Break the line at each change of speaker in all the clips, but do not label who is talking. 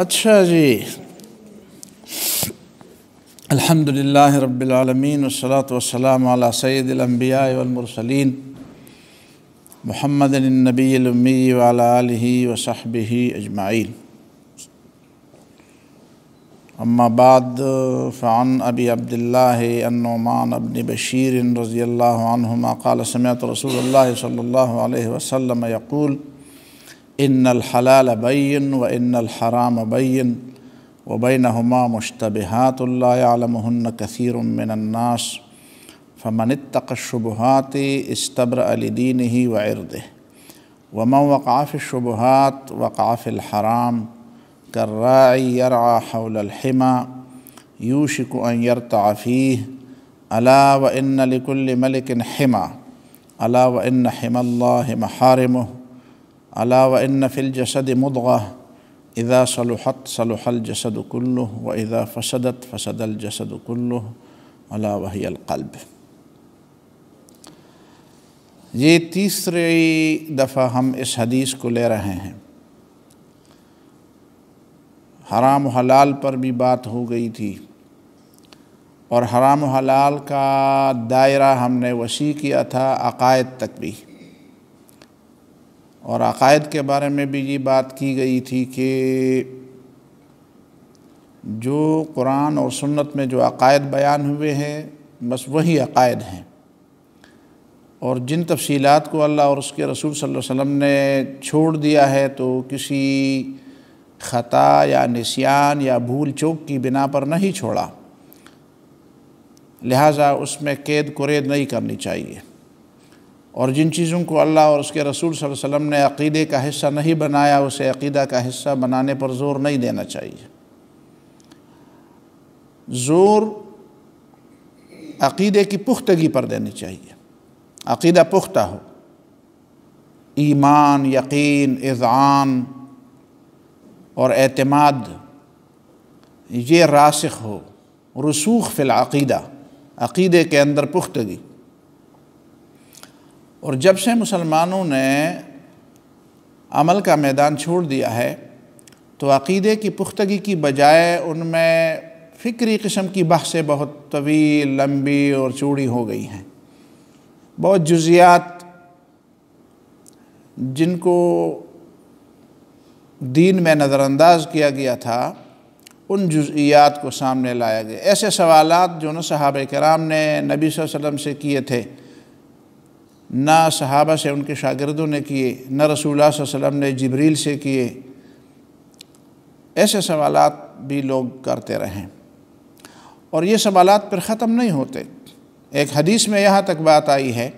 अच्छा जी अल्हम्दुलिल्लाह रब्बिलआलमीन वसलात वसलाम अला सैदुलम्बिया वलमरसलिन मोहम्मद नबीलमी वाला वसहबी अजमाइन अम्माबाद फ़ान अबी अब्दुल्ला अन्नुमान अबन बशीर रज़ी अल्लाह عنهما قال समेत रसूल सल्लल्लाहु अलैहि वसल्लम यकूल ان الحلال بين وان الحرام بين وبينهما مشتبهات لا يعلمهن كثير من الناس فمن اتقى الشبهات استبرأ لدينه وعرضه ومن وقع في الشبهات وقع في الحرام كالراعي يرعى حول الحمى يوشك ان يرتع فيه الا وان لكل ملك حمى الا وان حمى الله محارمه अला फिल जसद मुदगा इदा सलुहत सलुहल जसद कुल्लु व इदा फ़सदत फ़सदल जसद कुल्लु अला वही ये तीसरी दफ़ा हम इस हदीस को ले रहे हैं हराम हलाल पर भी बात हो गई थी और हराम हलाल का दायरा हमने वसी किया था अकायद तक भी और अकायद के बारे में भी ये बात की गई थी कि जो कुरान और सुन्नत में जो अकायद बयान हुए हैं बस वही अकायद हैं और जिन तफसीलात को अल्लाह और उसके रसूल सल्लल्लाहु अलैहि वसल्लम ने छोड़ दिया है तो किसी ख़ता या नसियान या भूल चूक की बिना पर नहीं छोड़ा लिहाजा उसमें कैद कुरेद नहीं करनी चाहिए और जिन चीज़ों को अल्लाह और उसके रसूल वसम ने अक़ीदे का हिस्सा नहीं बनाया उसे अक़ीदा का हिस्सा बनाने पर ज़ोर नहीं देना चाहिए ज़ोर अक़ीदे की पुख्तगी पर देनी चाहिए अक़ीदा पुख्ता हो ईमान यकीन इज़ान और एतमाद ये रासिक हो रसूख फ़िलअीदा अक़ीदे के अंदर पुख्तगी और जब से मुसलमानों ने अमल का मैदान छोड़ दिया है तो अक़ीदे की पुख्तगी की बजाय उनमें फ़िक्री किस्म की बहसें बहुत तवील लंबी और चूड़ी हो गई हैं बहुत जुजियात जिनको दीन में नज़रअंदाज किया गया था उन जुजियात को सामने लाया गया ऐसे सवालात जो न सहाब कराम ने नबी वसम से किए थे ना सहाबा से उनके शागिर्दों ने किए न रसूल वसम ने जबरील से किए ऐसे सवाल भी लोग करते रहें और ये सवाल फिर ख़त्म नहीं होते एक हदीस में यहाँ तक बात आई है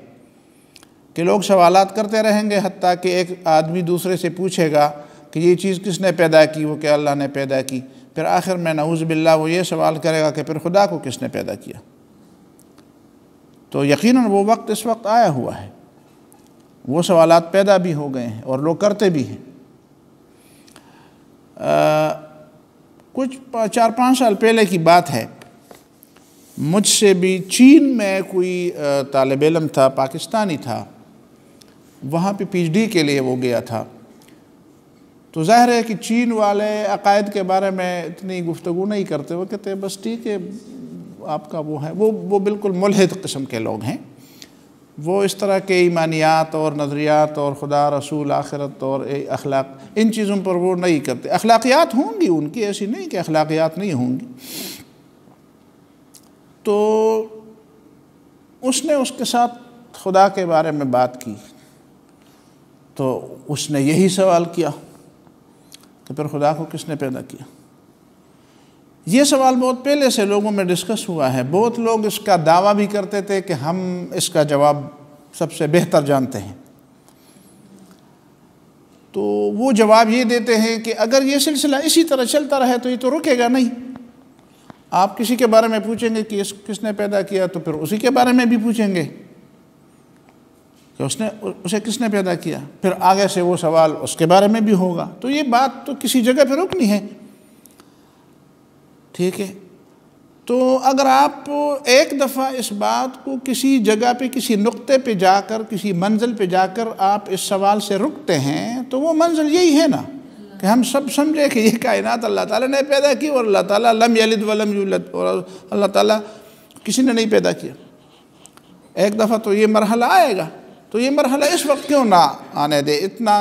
कि लोग सवाल करते रहेंगे हती कि एक आदमी दूसरे से पूछेगा कि ये चीज़ किसने पैदा की वो क्या अल्लाह ने पैदा की फिर आखिर में नवूज़ बिल्ला वो ये सवाल करेगा कि फिर खुदा को किसने पैदा किया तो यकीनन वो वक्त इस वक्त आया हुआ है वो सवाल पैदा भी हो गए हैं और लोग करते भी हैं आ, कुछ चार पाँच साल पहले की बात है मुझसे भी चीन में कोई तालब इलम था पाकिस्तानी था वहाँ पे पीएचडी के लिए वो गया था तो जाहिर है कि चीन वाले अकायद के बारे में इतनी गुफ्तु नहीं करते वो कहते बस ठीक है आपका वो है वो वो बिल्कुल मुलहद किस्म के लोग हैं वो इस तरह के ईमानियात और नजरियात और खुदा रसूल आखिरत और अखलाक इन चीज़ों पर वो नहीं करते अखलाकियात होंगी उनकी ऐसी नहीं कि अखलाकियात नहीं होंगी तो उसने उसके साथ खुदा के बारे में बात की तो उसने यही सवाल किया कि फिर खुदा को किसने पैदा किया ये सवाल बहुत पहले से लोगों में डिस्कस हुआ है बहुत लोग इसका दावा भी करते थे कि हम इसका जवाब सबसे बेहतर जानते हैं तो वो जवाब ये देते हैं कि अगर ये सिलसिला इसी तरह चलता रहे तो ये तो रुकेगा नहीं आप किसी के बारे में पूछेंगे कि इस किसने पैदा किया तो फिर उसी के बारे में भी पूछेंगे कि उसने उसे किसने पैदा किया फिर आगे से वो सवाल उसके बारे में भी होगा तो ये बात तो किसी जगह पर रुकनी है ठीक है तो अगर आप एक दफ़ा इस बात को किसी जगह पे किसी नुक्ते पे जाकर किसी मंजिल पे जाकर आप इस सवाल से रुकते हैं तो वो मंजिल यही है ना कि हम सब समझे कि ये कायनात अल्लाह ताला ने पैदा की और अल्लाह ताला लम यलिद वलम यूलद और अल्लाह ताला किसी ने नहीं पैदा किया एक दफ़ा तो ये मरहला आएगा तो ये मरहला इस वक्त क्यों ना आने दे इतना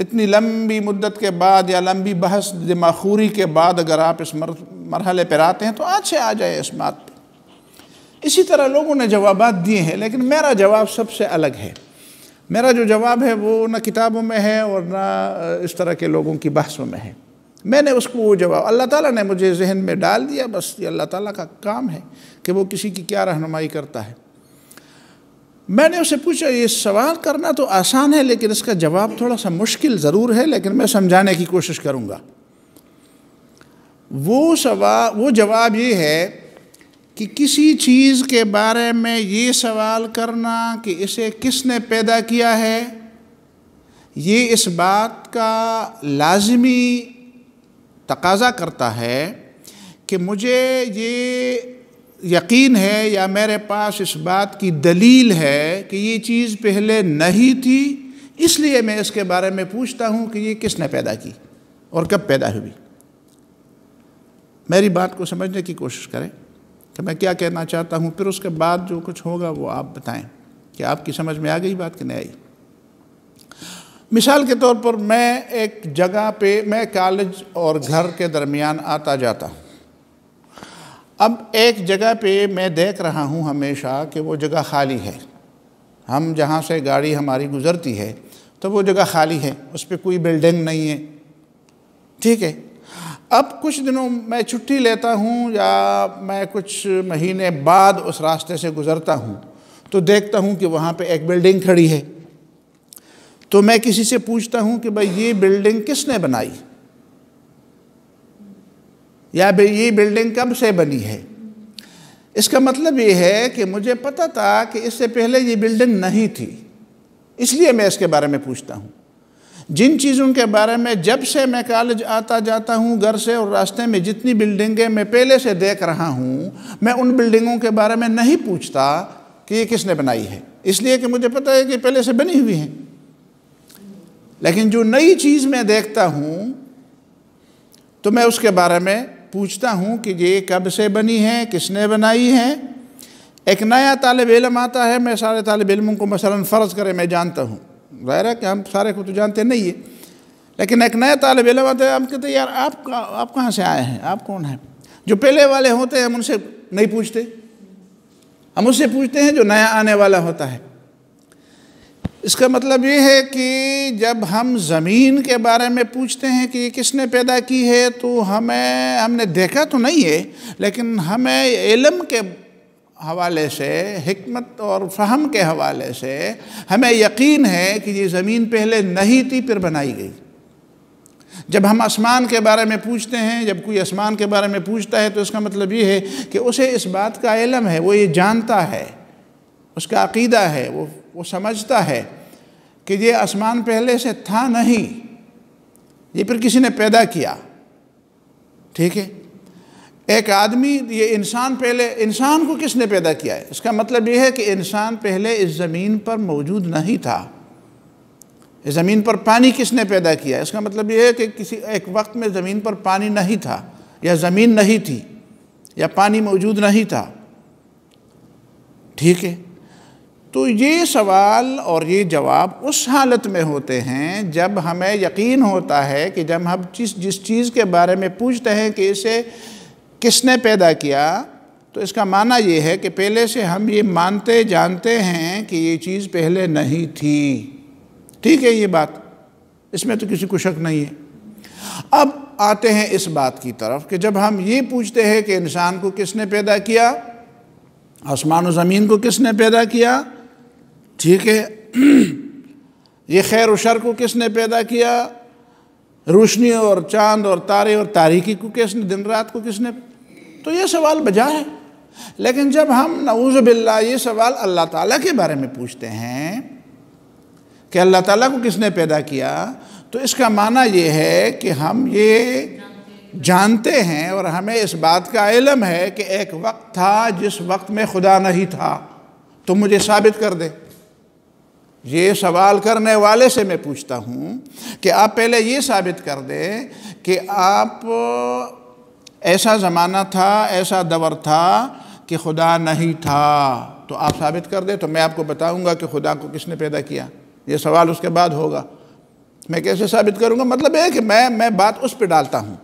इतनी लंबी मुद्दत के बाद या लंबी बहस दिमाखूरी के बाद अगर आप इस मर, मरहले पर आते हैं तो आज से आ जाए इस बात पर इसी तरह लोगों ने जवाब दिए हैं लेकिन मेरा जवाब सबसे अलग है मेरा जो जवाब है वो ना किताबों में है और ना इस तरह के लोगों की बहसों में है मैंने उसको वो जवाब अल्लाह ताला ने मुझे जहन में डाल दिया बस ये अल्लाह ताला का काम है कि वो किसी की क्या रहनुमाई करता है मैंने उसे पूछा ये सवाल करना तो आसान है लेकिन इसका जवाब थोड़ा सा मुश्किल ज़रूर है लेकिन मैं समझाने की कोशिश करूँगा वो सवाल वो जवाब ये है कि किसी चीज़ के बारे में ये सवाल करना कि इसे किसने पैदा किया है ये इस बात का लाजमी तकाजा करता है कि मुझे ये यकीन है या मेरे पास इस बात की दलील है कि ये चीज़ पहले नहीं थी इसलिए मैं इसके बारे में पूछता हूँ कि ये किसने पैदा की और कब पैदा हुई मेरी बात को समझने की कोशिश करें कि मैं क्या कहना चाहता हूँ फिर उसके बाद जो कुछ होगा वो आप बताएं कि आपकी समझ में आ गई बात कि नहीं आई मिसाल के तौर पर मैं एक जगह पे मैं कॉलेज और घर के दरमियान आता जाता हूँ अब एक जगह पे मैं देख रहा हूँ हमेशा कि वो जगह खाली है हम जहाँ से गाड़ी हमारी गुज़रती है तो वो जगह खाली है उस पर कोई बिल्डिंग नहीं है ठीक है अब कुछ दिनों मैं छुट्टी लेता हूँ या मैं कुछ महीने बाद उस रास्ते से गुज़रता हूँ तो देखता हूँ कि वहाँ पे एक बिल्डिंग खड़ी है तो मैं किसी से पूछता हूँ कि भाई ये बिल्डिंग किसने बनाई या ये बिल्डिंग कब से बनी है इसका मतलब ये है कि मुझे पता था कि इससे पहले ये बिल्डिंग नहीं थी इसलिए मैं इसके बारे में पूछता हूँ जिन चीज़ों के बारे में जब से मैं कॉलेज आता जाता हूँ घर से और रास्ते में जितनी बिल्डिंगें मैं पहले से देख रहा हूँ मैं उन बिल्डिंगों के बारे में नहीं पूछता कि ये किसने बनाई है इसलिए कि मुझे पता है कि पहले से बनी हुई हैं लेकिन जो नई चीज़ मैं देखता हूँ तो मैं उसके बारे में पूछता हूँ कि ये कब से बनी है किसने बनाई है एक नया तालब इलम आता है मैं सारे तालब इलमों को मसला फ़र्ज़ करें मैं जानता हूँ ज़ाहिर है कि हम सारे को तो जानते नहीं है लेकिन एक नया तालब इलम आता है हम कहते यार आप आप कहाँ से आए हैं आप कौन हैं जो पहले वाले होते हैं हम उनसे नहीं पूछते हम उससे पूछते हैं जो नया आने वाला होता है इसका मतलब ये है कि जब हम ज़मीन के बारे में पूछते हैं कि किसने पैदा की है तो हमें हमने देखा तो नहीं है लेकिन हमें इलम के हवाले से हमत और फहम के हवाले से हमें यकीन है कि ये ज़मीन पहले नहीं थी फिर बनाई गई जब हम आसमान के बारे में पूछते हैं जब कोई आसमान के बारे में पूछता है तो इसका मतलब ये है कि उसे इस बात का इलम है वो ये जानता है उसका अकीदा है वो वो समझता है कि ये आसमान पहले से था नहीं ये फिर किसी ने पैदा किया ठीक है एक आदमी ये इंसान पहले इंसान को किसने पैदा किया है इसका मतलब ये है कि इंसान पहले इस ज़मीन पर मौजूद नहीं था इस ज़मीन पर पानी किसने पैदा किया है इसका मतलब ये है कि किसी एक वक्त में ज़मीन पर पानी नहीं था या ज़मीन नहीं थी या पानी मौजूद नहीं था ठीक है तो ये सवाल और ये जवाब उस हालत में होते हैं जब हमें यकीन होता है कि जब हम जिस जिस चीज़ के बारे में पूछते हैं कि इसे किसने पैदा किया तो इसका माना ये है कि पहले से हम ये मानते जानते हैं कि ये चीज़ पहले नहीं थी ठीक है ये बात इसमें तो किसी को शक नहीं है अब आते हैं इस बात की तरफ कि जब हम ये पूछते हैं कि इंसान को किसने पैदा किया आसमान और ज़मीन को किसने पैदा किया ठीक है ये खैर उशर को किसने पैदा किया रोशनी और चांद और तारे और तारीखी को किसने दिन रात को किसने तो ये सवाल बजा है लेकिन जब हम नवूज़ बिल्ला ये सवाल अल्लाह ताला के बारे में पूछते हैं कि अल्लाह ताला को किसने पैदा किया तो इसका माना ये है कि हम ये जानते हैं और हमें इस बात का इलम है कि एक वक्त था जिस वक्त में खुदा नहीं था तो मुझे साबित कर दे ये सवाल करने वाले से मैं पूछता हूँ कि आप पहले ये साबित कर दें कि आप ऐसा ज़माना था ऐसा दवर था कि खुदा नहीं था तो आप साबित कर दें तो मैं आपको बताऊँगा कि खुदा को किसने पैदा किया ये सवाल उसके बाद होगा मैं कैसे साबित करूँगा मतलब है कि मैं मैं बात उस पर डालता हूँ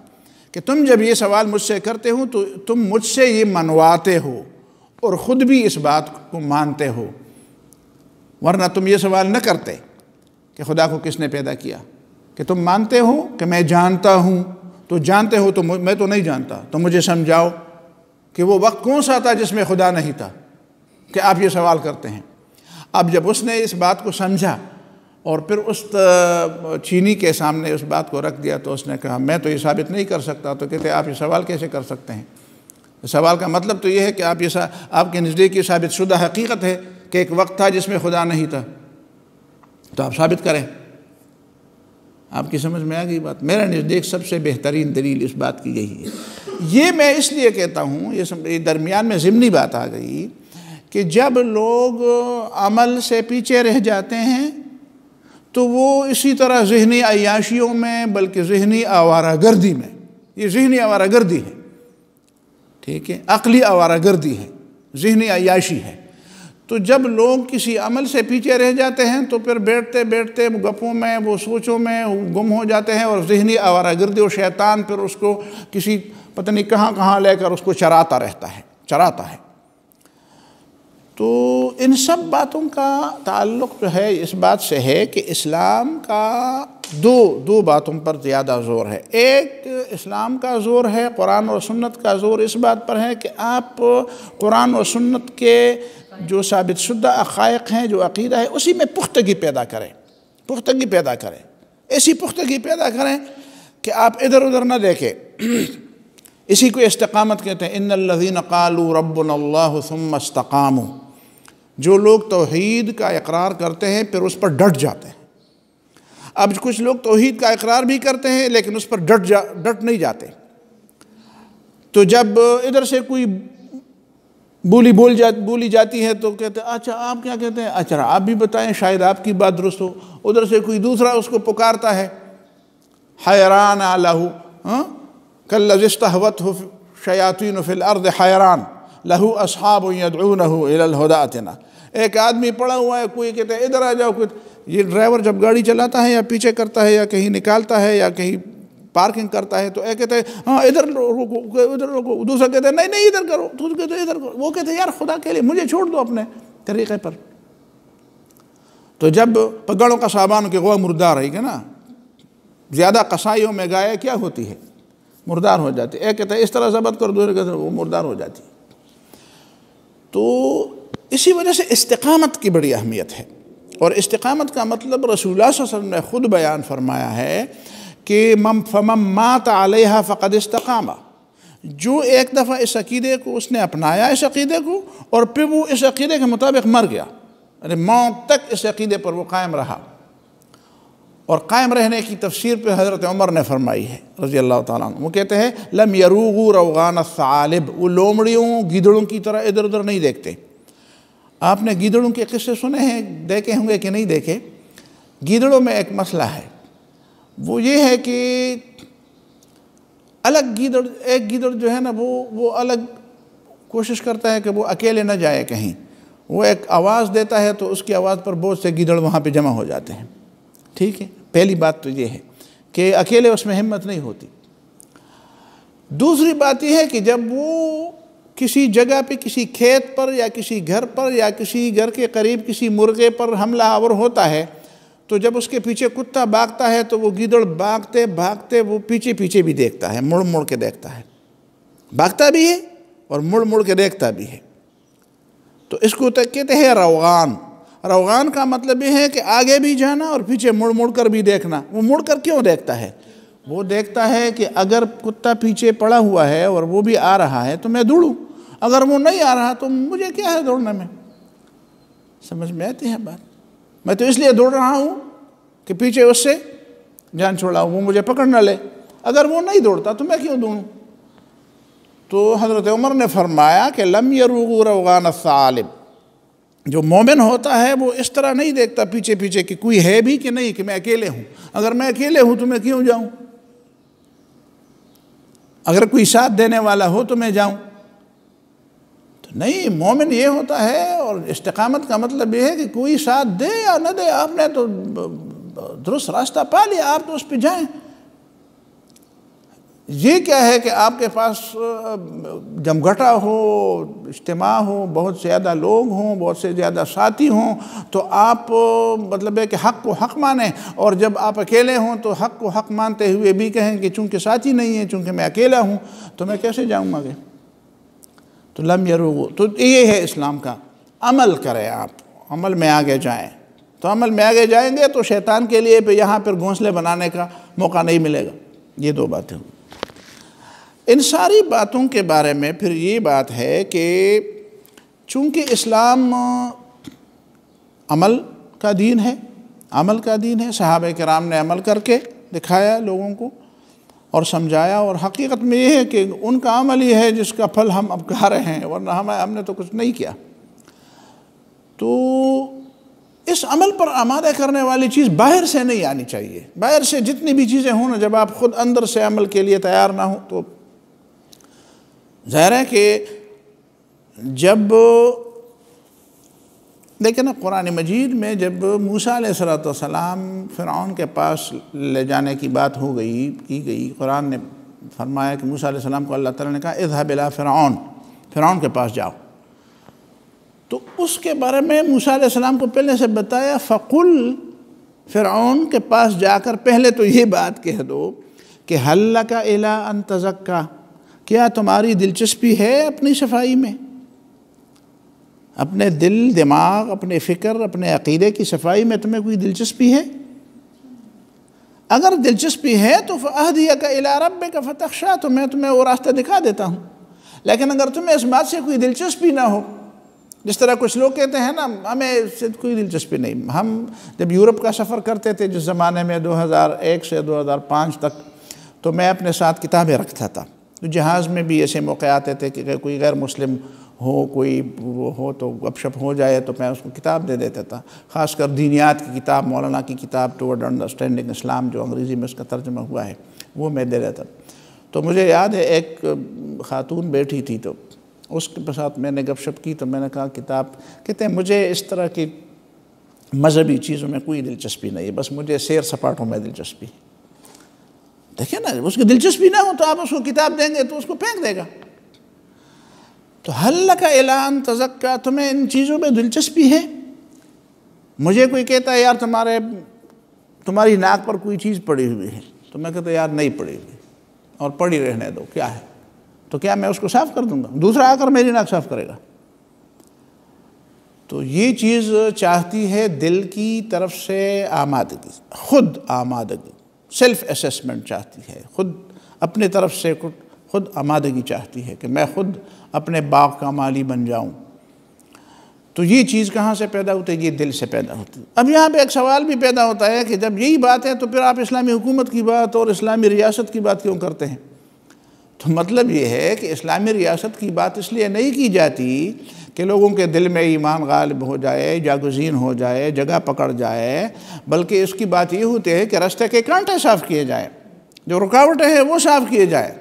कि तुम जब ये सवाल मुझसे करते हो तो तुम मुझसे ये मनवाते हो और ख़ुद भी इस बात को मानते हो वरना तुम ये सवाल न करते कि खुदा को किसने पैदा किया कि तुम मानते हो कि मैं जानता हूँ तो जानते हो तो मैं तो नहीं जानता तो मुझे समझाओ कि वो वक्त कौन सा था जिसमें खुदा नहीं था कि आप ये सवाल करते हैं अब जब उसने इस बात को समझा और फिर उस चीनी के सामने उस बात को रख दिया तो उसने कहा मैं तो ये साबित नहीं कर सकता तो कहते आप ये सवाल कैसे कर सकते हैं तो सवाल का मतलब तो ये है कि आप ये आपके नज़दीक ये साबित शुदा हकीकत है कि एक वक्त था जिसमें खुदा नहीं था तो आप साबित करें आपकी समझ में आ गई बात मेरा नज़दीक सबसे बेहतरीन दलील इस बात की यही है ये मैं इसलिए कहता हूँ ये, ये दरमियान में ज़िमनी बात आ गई कि जब लोग अमल से पीछे रह जाते हैं तो वो इसी तरह जहनी अयाशियों में बल्कि जहनी आवारा गर्दी में ये जहनी आवारा गर्दी है ठीक है अकली आवारा गर्दी है जहनी अयाशी है तो जब लोग किसी अमल से पीछे रह जाते हैं तो फिर बैठते बैठते गपों में वो सोचों में गुम हो जाते हैं और जहनी आवारा गर्दी और शैतान फिर उसको किसी पता नहीं कहाँ कहाँ लेकर उसको चराता रहता है चराता है तो इन सब बातों का ताल्लुक जो है इस बात से है कि इस्लाम का दो दो बातों पर ज़्यादा ज़ोर है एक इस्लाम का ज़ोर है कुरान और सुन्नत का ज़ोर इस बात पर है कि आप कुरान और सुन्नत के जो साबित शुद्ध अक़ायक हैं जो अकीदा है उसी में पुख्तगी पैदा करें पुख्तगी पैदा करें ऐसी पुख्तगी पैदा करें कि आप इधर उधर ना देखें इसी को इस्तकामत कहते हैं इन लजीन कालू रबुल्लाम इस्तकाम जो लोग तोहद का इकरार करते हैं फिर उस पर डट जाते हैं अब कुछ लोग तोहद का इकरार भी करते हैं लेकिन उस पर डट जा डट नहीं जाते तो जब इधर से कोई बोली बोल जा बोली जाती है तो कहते हैं अच्छा आप क्या कहते हैं अच्छा आप भी बताएं शायद आपकी बात दुरुस्त हो उधर से कोई दूसरा उसको पुकारता है हैरान लहू हाँ? कल लजिस्ता हवत हो शयातिन फिल अर्द हैरान लहू असहाब यदूनहुदातना एक आदमी पड़ा हुआ है कोई कहते हैं इधर आ जाओ कुछ ये ड्राइवर जब गाड़ी चलाता है या पीछे करता है या कहीं निकालता है या कहीं पार्किंग करता है तो एक कहते हैं हाँ इधर रुको इधर रुको दूसरा कहते हैं नहीं नहीं इधर करो दूसरे तो कहते इधर करो वो कहते हैं यार खुदा के लिए मुझे छोड़ दो अपने तरीक़े पर तो जब पगड़ों का सामान के गोआ मुर्दा है ना ज़्यादा कसाईयों में गाय क्या होती है मुर्दार हो जाती है एक कहते हैं इस तरह जबत कर दूसरे कहते वो मुर्दार हो जाती तो इसी वजह से इस्तकामत की बड़ी अहमियत है और इस्तकामत का मतलब रसूल वसम ने ख़ुद बयान फरमाया है कि मम फमम मात आलिहा फ़क़दस्तकामा जो एक दफ़ा इस अकीदे को उसने अपनाया इस अकीदे को और फिर वो इस अकीदे के मुताबिक मर गया अरे मौत तक इस अकीदे पर वो कायम रहा और कायम रहने की तफसीर पे हज़रत उमर ने फरमाई है रज़ी अल्लाह तुम वो कहते हैं लम यरूगु रवान सालिब वो लोमड़ियों गिदड़ों की तरह इधर उधर नहीं देखते आपने गिदड़ों के किस्से सुने हैं देखे होंगे कि नहीं देखे गिदड़ों में एक मसला है वो ये है कि अलग गीदड़ एक गीदड़ जो है ना वो वो अलग कोशिश करता है कि वो अकेले ना जाए कहीं वो एक आवाज़ देता है तो उसकी आवाज़ पर बहुत से गीदड़ वहाँ पे जमा हो जाते हैं ठीक है पहली बात तो ये है कि अकेले उसमें हिम्मत नहीं होती दूसरी बात यह है कि जब वो किसी जगह पे किसी खेत पर या किसी घर पर या किसी घर के करीब किसी मुर्गे पर हमला आवर होता है तो जब उसके पीछे कुत्ता भागता है तो वो गिदड़ भागते भागते वो पीछे पीछे भी देखता है मुड़ मुड़ के देखता है भागता भी है और मुड़ मुड़ के देखता भी है तो इसको तक तो कहते हैं रवगान रोगान का मतलब ये है कि आगे भी जाना और पीछे मुड़ मुड़ कर भी देखना वो मुड़ कर क्यों देखता है वो देखता है कि अगर कुत्ता पीछे पड़ा हुआ है और वो भी आ रहा है तो मैं दौड़ूँ अगर वो नहीं आ रहा तो मुझे क्या है दौड़ने में समझ में आती है बात मैं तो इसलिए दौड़ रहा हूँ कि पीछे उससे जान छोड़ा वो मुझे पकड़ ना ले अगर वो नहीं दौड़ता तो मैं क्यों दौड़ूँ तो हज़रत उमर ने फरमाया कि लम यरूगू जो मोमिन होता है वो इस तरह नहीं देखता पीछे पीछे कि कोई है भी कि नहीं कि मैं अकेले हूँ अगर मैं अकेले हूँ तो मैं क्यों जाऊँ अगर कोई साथ देने वाला हो तो मैं जाऊँ नहीं मोमिन ये होता है और इस्तकामत का मतलब ये है कि कोई साथ दे या न दे आपने तो दुरुस्त रास्ता पा लिया आप तो उस पर जाए ये क्या है कि आपके पास जमघटा हो इज्तम हो बहुत से ज़्यादा लोग हों बहुत से ज़्यादा साथी हों तो आप मतलब है कि हक़ को हक़ माने और जब आप अकेले हों तो हक़ को हक़ मानते हुए भी कहें कि चूँकि साथी नहीं है चूँकि मैं अकेला हूँ तो मैं कैसे जाऊँगा आगे तो लम यरू तो ये है इस्लाम का अमल करें आप अमल में आगे जाएं तो अमल में आगे जाएंगे तो शैतान के लिए पे यहाँ पर घोंसले बनाने का मौका नहीं मिलेगा ये दो बातें इन सारी बातों के बारे में फिर ये बात है कि चूँकि इस्लाम अमल का दीन है अमल का दीन है साहब कराम ने अमल करके दिखाया लोगों को और समझाया और हकीकत में ये है कि उनका अमल ये है जिसका फल हम अब खा रहे हैं वरना हम हमने तो कुछ नहीं किया तो इस अमल पर आमादा करने वाली चीज़ बाहर से नहीं आनी चाहिए बाहर से जितनी भी चीज़ें हों ना जब आप ख़ुद अंदर से अमल के लिए तैयार ना हो तो ज़ाहिर है कि जब लेकिन कुरान मजीद में जब मूसा सलाम फ़िरौन के पास ले जाने की बात हो गई की गई कुरान ने फरमाया कि मूसा सलाम को अल्लाह ताला ने कहा इजहबिला फ़िरौन फ़िरौन के पास जाओ तो उसके बारे में मूसा सलाम को पहले से बताया फ़कुल फ़िरौन के पास जाकर पहले तो ये बात कह दो कि हल्ला का अला अन तजक्का क्या तुम्हारी दिलचस्पी है अपनी सफाई में अपने दिल दिमाग अपने फ़िक्र अपने अकीदे की सफाई में तुम्हें कोई दिलचस्पी है अगर दिलचस्पी है तो फ़हदिया का इला रब का फतखशा तो मैं तुम्हें वो रास्ता दिखा देता हूँ लेकिन अगर तुम्हें इस बात से कोई दिलचस्पी ना हो जिस तरह कुछ लोग कहते हैं ना हमें इससे कोई दिलचस्पी नहीं हम जब यूरोप का सफ़र करते थे जिस ज़माने में 2001 से 2005 तक तो मैं अपने साथ किताबें रखता था तो जहाज़ में भी ऐसे मौके आते थे कि कोई गैर मुस्लिम हो कोई हो तो गपशप हो जाए तो मैं उसको किताब दे देता था ख़ासकर दीनियात की किताब मौलाना की किताब टूवर्ड अंडरस्टैंडिंग इस्लाम जो अंग्रेज़ी में उसका तर्जमा हुआ है वो मैं दे देता तो मुझे याद है एक ख़ातून बैठी थी तो उसके साथ मैंने गपशप की तो मैंने कहा किताब कहते हैं मुझे इस तरह की मजहबी चीज़ों में कोई दिलचस्पी नहीं है बस मुझे सैर सपाटों में दिलचस्पी देखिए ना उसकी दिलचस्पी ना हो तो आप उसको किताब देंगे तो उसको फेंक देगा तो हल्ला का ऐलान तजक्का तुम्हें इन चीज़ों में दिलचस्पी है मुझे कोई कहता है यार तुम्हारे तुम्हारी नाक पर कोई चीज़ पड़ी हुई है तो मैं कहता यार नहीं पड़ी हुई और पड़ी रहने दो क्या है तो क्या मैं उसको साफ कर दूंगा दूसरा आकर मेरी नाक साफ करेगा तो ये चीज़ चाहती है दिल की तरफ से आमादगी खुद आमादगी सेल्फ असेसमेंट चाहती है खुद अपने तरफ से खुद आमादगी चाहती है कि मैं खुद अपने बाग का माली बन जाऊं तो ये चीज़ कहाँ से पैदा होती है ये दिल से पैदा होती है अब यहाँ पे एक सवाल भी पैदा होता है कि जब यही बात है तो फिर आप इस्लामी हुकूमत की बात और इस्लामी रियासत की बात क्यों करते हैं तो मतलब ये है कि इस्लामी रियासत की बात इसलिए नहीं की जाती कि लोगों के दिल में ईमान गालिब हो जाए जागुजीन हो जाए जगह पकड़ जाए बल्कि इसकी बात ये होती है कि रास्ते के कांटे साफ़ किए जाएँ जो रुकावटें हैं वो साफ़ किए जाएँ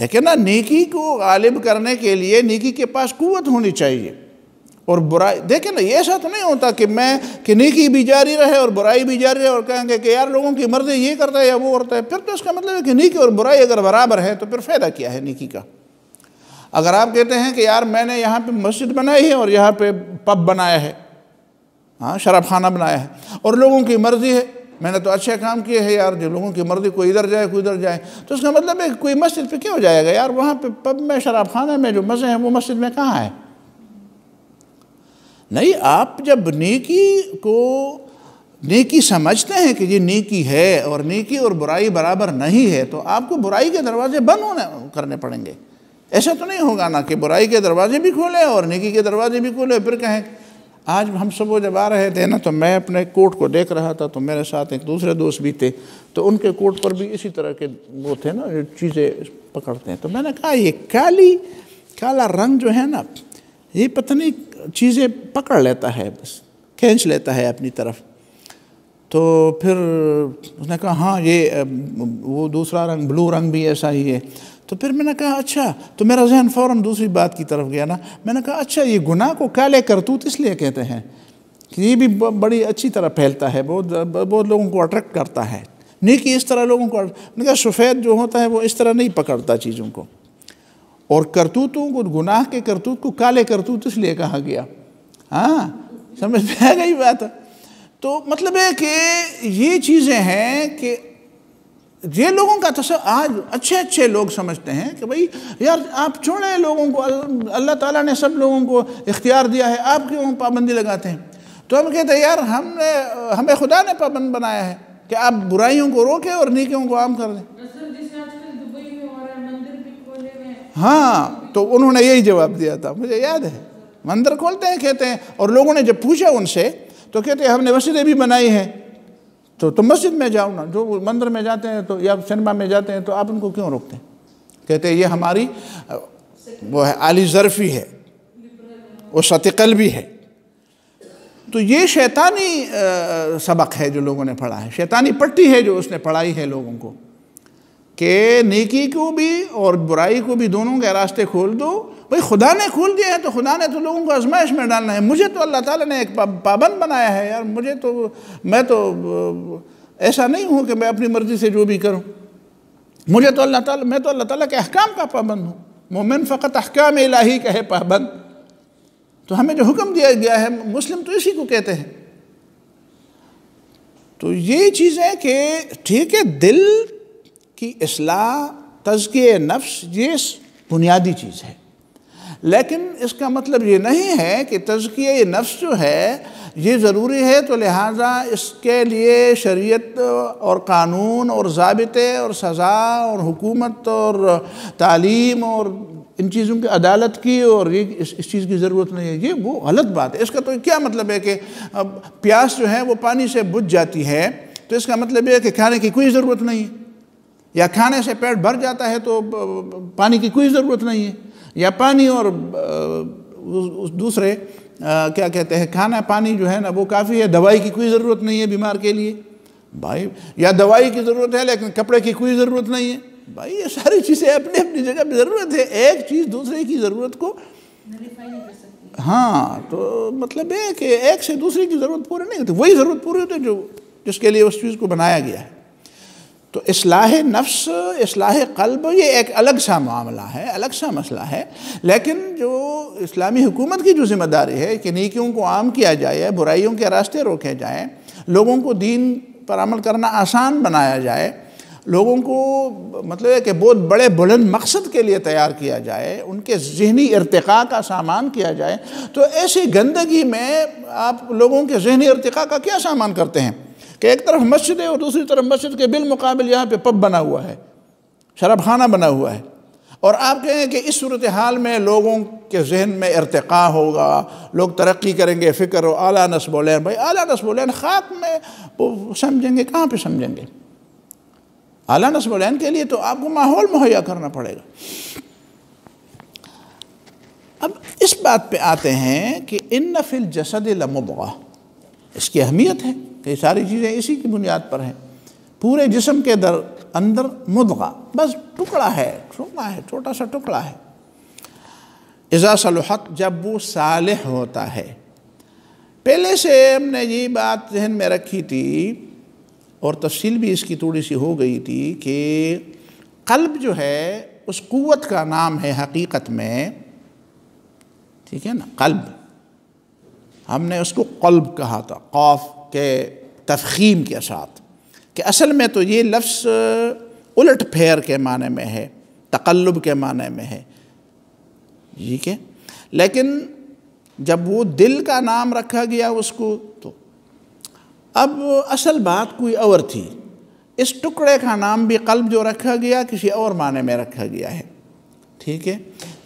लेकिन ना नेकी को गालिब करने के लिए नेकी के पास कुत होनी चाहिए और बुराई देखें ना ये ऐसा तो नहीं होता कि मैं कि नेकी भी जारी रहे और बुराई भी जारी रहे और कहेंगे कि यार लोगों की मर्ज़ी ये करता है या वो करता है फिर तो इसका मतलब है कि नेकी और बुराई अगर बराबर है तो फिर फ़ायदा क्या है नेकी का अगर आप कहते हैं कि यार मैंने यहाँ पर मस्जिद बनाई है और यहाँ पर पब बनाया है हाँ शराब खाना बनाया है और लोगों की मर्ज़ी है मैंने तो अच्छे काम किए हैं यार जो लोगों की मर्जी कोई इधर जाए कोई इधर जाए तो उसका मतलब है कोई मस्जिद पे क्यों जाएगा यार वहाँ पे पब में शराब खाने में जो मज़े हैं वो मस्जिद में कहाँ है नहीं आप जब नेकी को नेकी समझते हैं कि ये नेकी है और नेकी और बुराई बराबर नहीं है तो आपको बुराई के दरवाजे बंद होने करने पड़ेंगे ऐसा तो नहीं होगा ना कि बुराई के दरवाजे भी खोलें और नेकी के दरवाजे भी खोलें फिर कहें आज हम सुबह जब आ रहे थे ना तो मैं अपने कोट को देख रहा था तो मेरे साथ एक दूसरे दोस्त भी थे तो उनके कोट पर भी इसी तरह के वो थे ना चीज़ें पकड़ते हैं तो मैंने कहा ये काली काला रंग जो है ना ये पता नहीं चीज़ें पकड़ लेता है बस खींच लेता है अपनी तरफ तो फिर उसने कहा हाँ ये वो दूसरा रंग ब्लू रंग भी ऐसा ही है तो फिर मैंने कहा अच्छा तो मेरा जहन फ़ौर दूसरी बात की तरफ गया ना मैंने कहा अच्छा ये गुनाह को काले करतूत इसलिए कहते हैं कि ये भी बड़ी अच्छी तरह फैलता है बहुत बहुत लोगों को अट्रैक्ट करता है नेकी इस तरह लोगों को मैंने कहा सफ़ेद जो होता है वो इस तरह नहीं पकड़ता चीज़ों को और करतूतों को गुनाह के करतूत को काले करतूत इसलिए कहा गया हाँ समझ में आ गई बात तो मतलब है कि ये चीज़ें हैं कि ये लोगों का तो आज अच्छे अच्छे लोग समझते हैं कि भाई यार आप छोड़ें लोगों को अल्लाह ताला ने सब लोगों को इख्तियार दिया है आप क्यों पाबंदी लगाते हैं तो हम कहते हैं यार हमने हमें खुदा ने पाबंद बनाया है कि आप बुराइयों को रोकें और नीकियों को आम कर दें हाँ तो उन्होंने यही जवाब दिया था मुझे याद है मंदिर खोलते हैं कहते हैं और लोगों ने जब पूछा उनसे तो कहते हैं हमने मस्जिदें भी बनाई हैं तो तुम तो मस्जिद में जाओ ना जो मंदिर में जाते हैं तो या सिनेमा में जाते हैं तो आप उनको क्यों रोकते हैं कहते हैं ये हमारी वो है आली ज़रफ़ी है वो सतकल भी है तो ये शैतानी सबक है जो लोगों ने पढ़ा है शैतानी पट्टी है जो उसने पढ़ाई है लोगों को कि नेकी को भी और बुराई को भी दोनों के रास्ते खोल दो भाई खुदा ने खोल दिया है तो खुदा ने तो लोगों को आजमाइश में डालना है मुझे तो अल्लाह ताला ने एक पाबंद बनाया है यार मुझे तो मैं तो ऐसा नहीं हूँ कि मैं अपनी मर्ज़ी से जो भी करूँ मुझे तो अल्लाह ताला मैं तो अल्लाह ताला के अहकाम का पाबंद हूँ मोमिन फ़कत अहकाम इलाही का है पाबंद तो हमें जो हुक्म दिया गया है मुस्लिम तो इसी को कहते हैं तो ये चीज़ है कि ठीक है दिल कि असलाह तजक नफ्स ये बुनियादी चीज़ है लेकिन इसका मतलब ये नहीं है कि तजक नफ्स जो है ये ज़रूरी है तो लिहाजा इसके लिए शरीयत और कानून और जबते और सज़ा और हुकूमत और तालीम और इन चीज़ों की अदालत की और ये इस, इस चीज़ की ज़रूरत नहीं है ये वो गलत बात है इसका तो क्या मतलब है कि अब प्यास जो है वो पानी से बुझ जाती है तो इसका मतलब यह है कि खाने की कोई ज़रूरत नहीं है या खाने से पेट भर जाता है तो पानी की कोई ज़रूरत नहीं है या पानी और उस दूसरे क्या कहते हैं खाना पानी जो है ना वो काफ़ी है दवाई की कोई ज़रूरत नहीं है बीमार के लिए भाई या दवाई की ज़रूरत है लेकिन कपड़े की कोई ज़रूरत नहीं है भाई ये सारी चीज़ें अपने अपनी जगह पर ज़रूरत है एक चीज़ दूसरे की ज़रूरत को हाँ तो मतलब है कि एक से दूसरे की ज़रूरत पूरी नहीं होती वही ज़रूरत पूरी होती है जो जिसके लिए उस चीज़ को बनाया गया है तो असलाह नफ्स असलाह कल्ब ये एक अलग सा मामला है अलग सा मसला है लेकिन जो इस्लामी हुकूमत की जो ज़िम्मेदारी है कि नीकियों को आम किया जाए बुराइयों के रास्ते रोके जाएँ लोगों को दीन पर अमल करना आसान बनाया जाए लोगों को मतलब है कि बहुत बड़े बुलंद मकसद के लिए तैयार किया जाए उनके जहनी इरतका का सामान किया जाए तो ऐसी गंदगी में आप लोगों के जहनी इरतका का क्या सामान करते हैं कि एक तरफ मस्जिद है और दूसरी तरफ मस्जिद के बिलमुकाबल यहाँ पे पब बना हुआ है शराब खाना बना हुआ है और आप कहें कि इस सूरत हाल में लोगों के जहन में इरतका होगा लोग तरक्की करेंगे फ़िक्र हो आला नस्बोलैन भाई आला नस्बोलैन खाक में वो समझेंगे कहाँ पर समझेंगे आला नस्बोलैन के लिए तो आपको माहौल मुहैया करना पड़ेगा अब इस बात पे आते हैं कि इन नफिल जसद लमुबा इसकी अहमियत है तो ये सारी चीज़ें इसी की बुनियाद पर हैं पूरे जिसम के दर अंदर मुदगा बस टुकड़ा है टुकड़ा है छोटा सा टुकड़ा है इज़ा जब वो साल होता है पहले से हमने ये बात जहन में रखी थी और तफसील भी इसकी थोड़ी सी हो गई थी कि कल्ब जो है उस कुत का नाम है हकीकत में ठीक है ना कल्ब हमने उसको कल्ब कहा था खौफ के तफीम के साथ कि असल में तो ये लफ्स उलट फेर के माने में है तकल्लब के माने में है ठीक है लेकिन जब वो दिल का नाम रखा गया उसको तो अब असल बात कोई और थी इस टुकड़े का नाम भी कल्ब जो रखा गया किसी और माने में रखा गया है ठीक है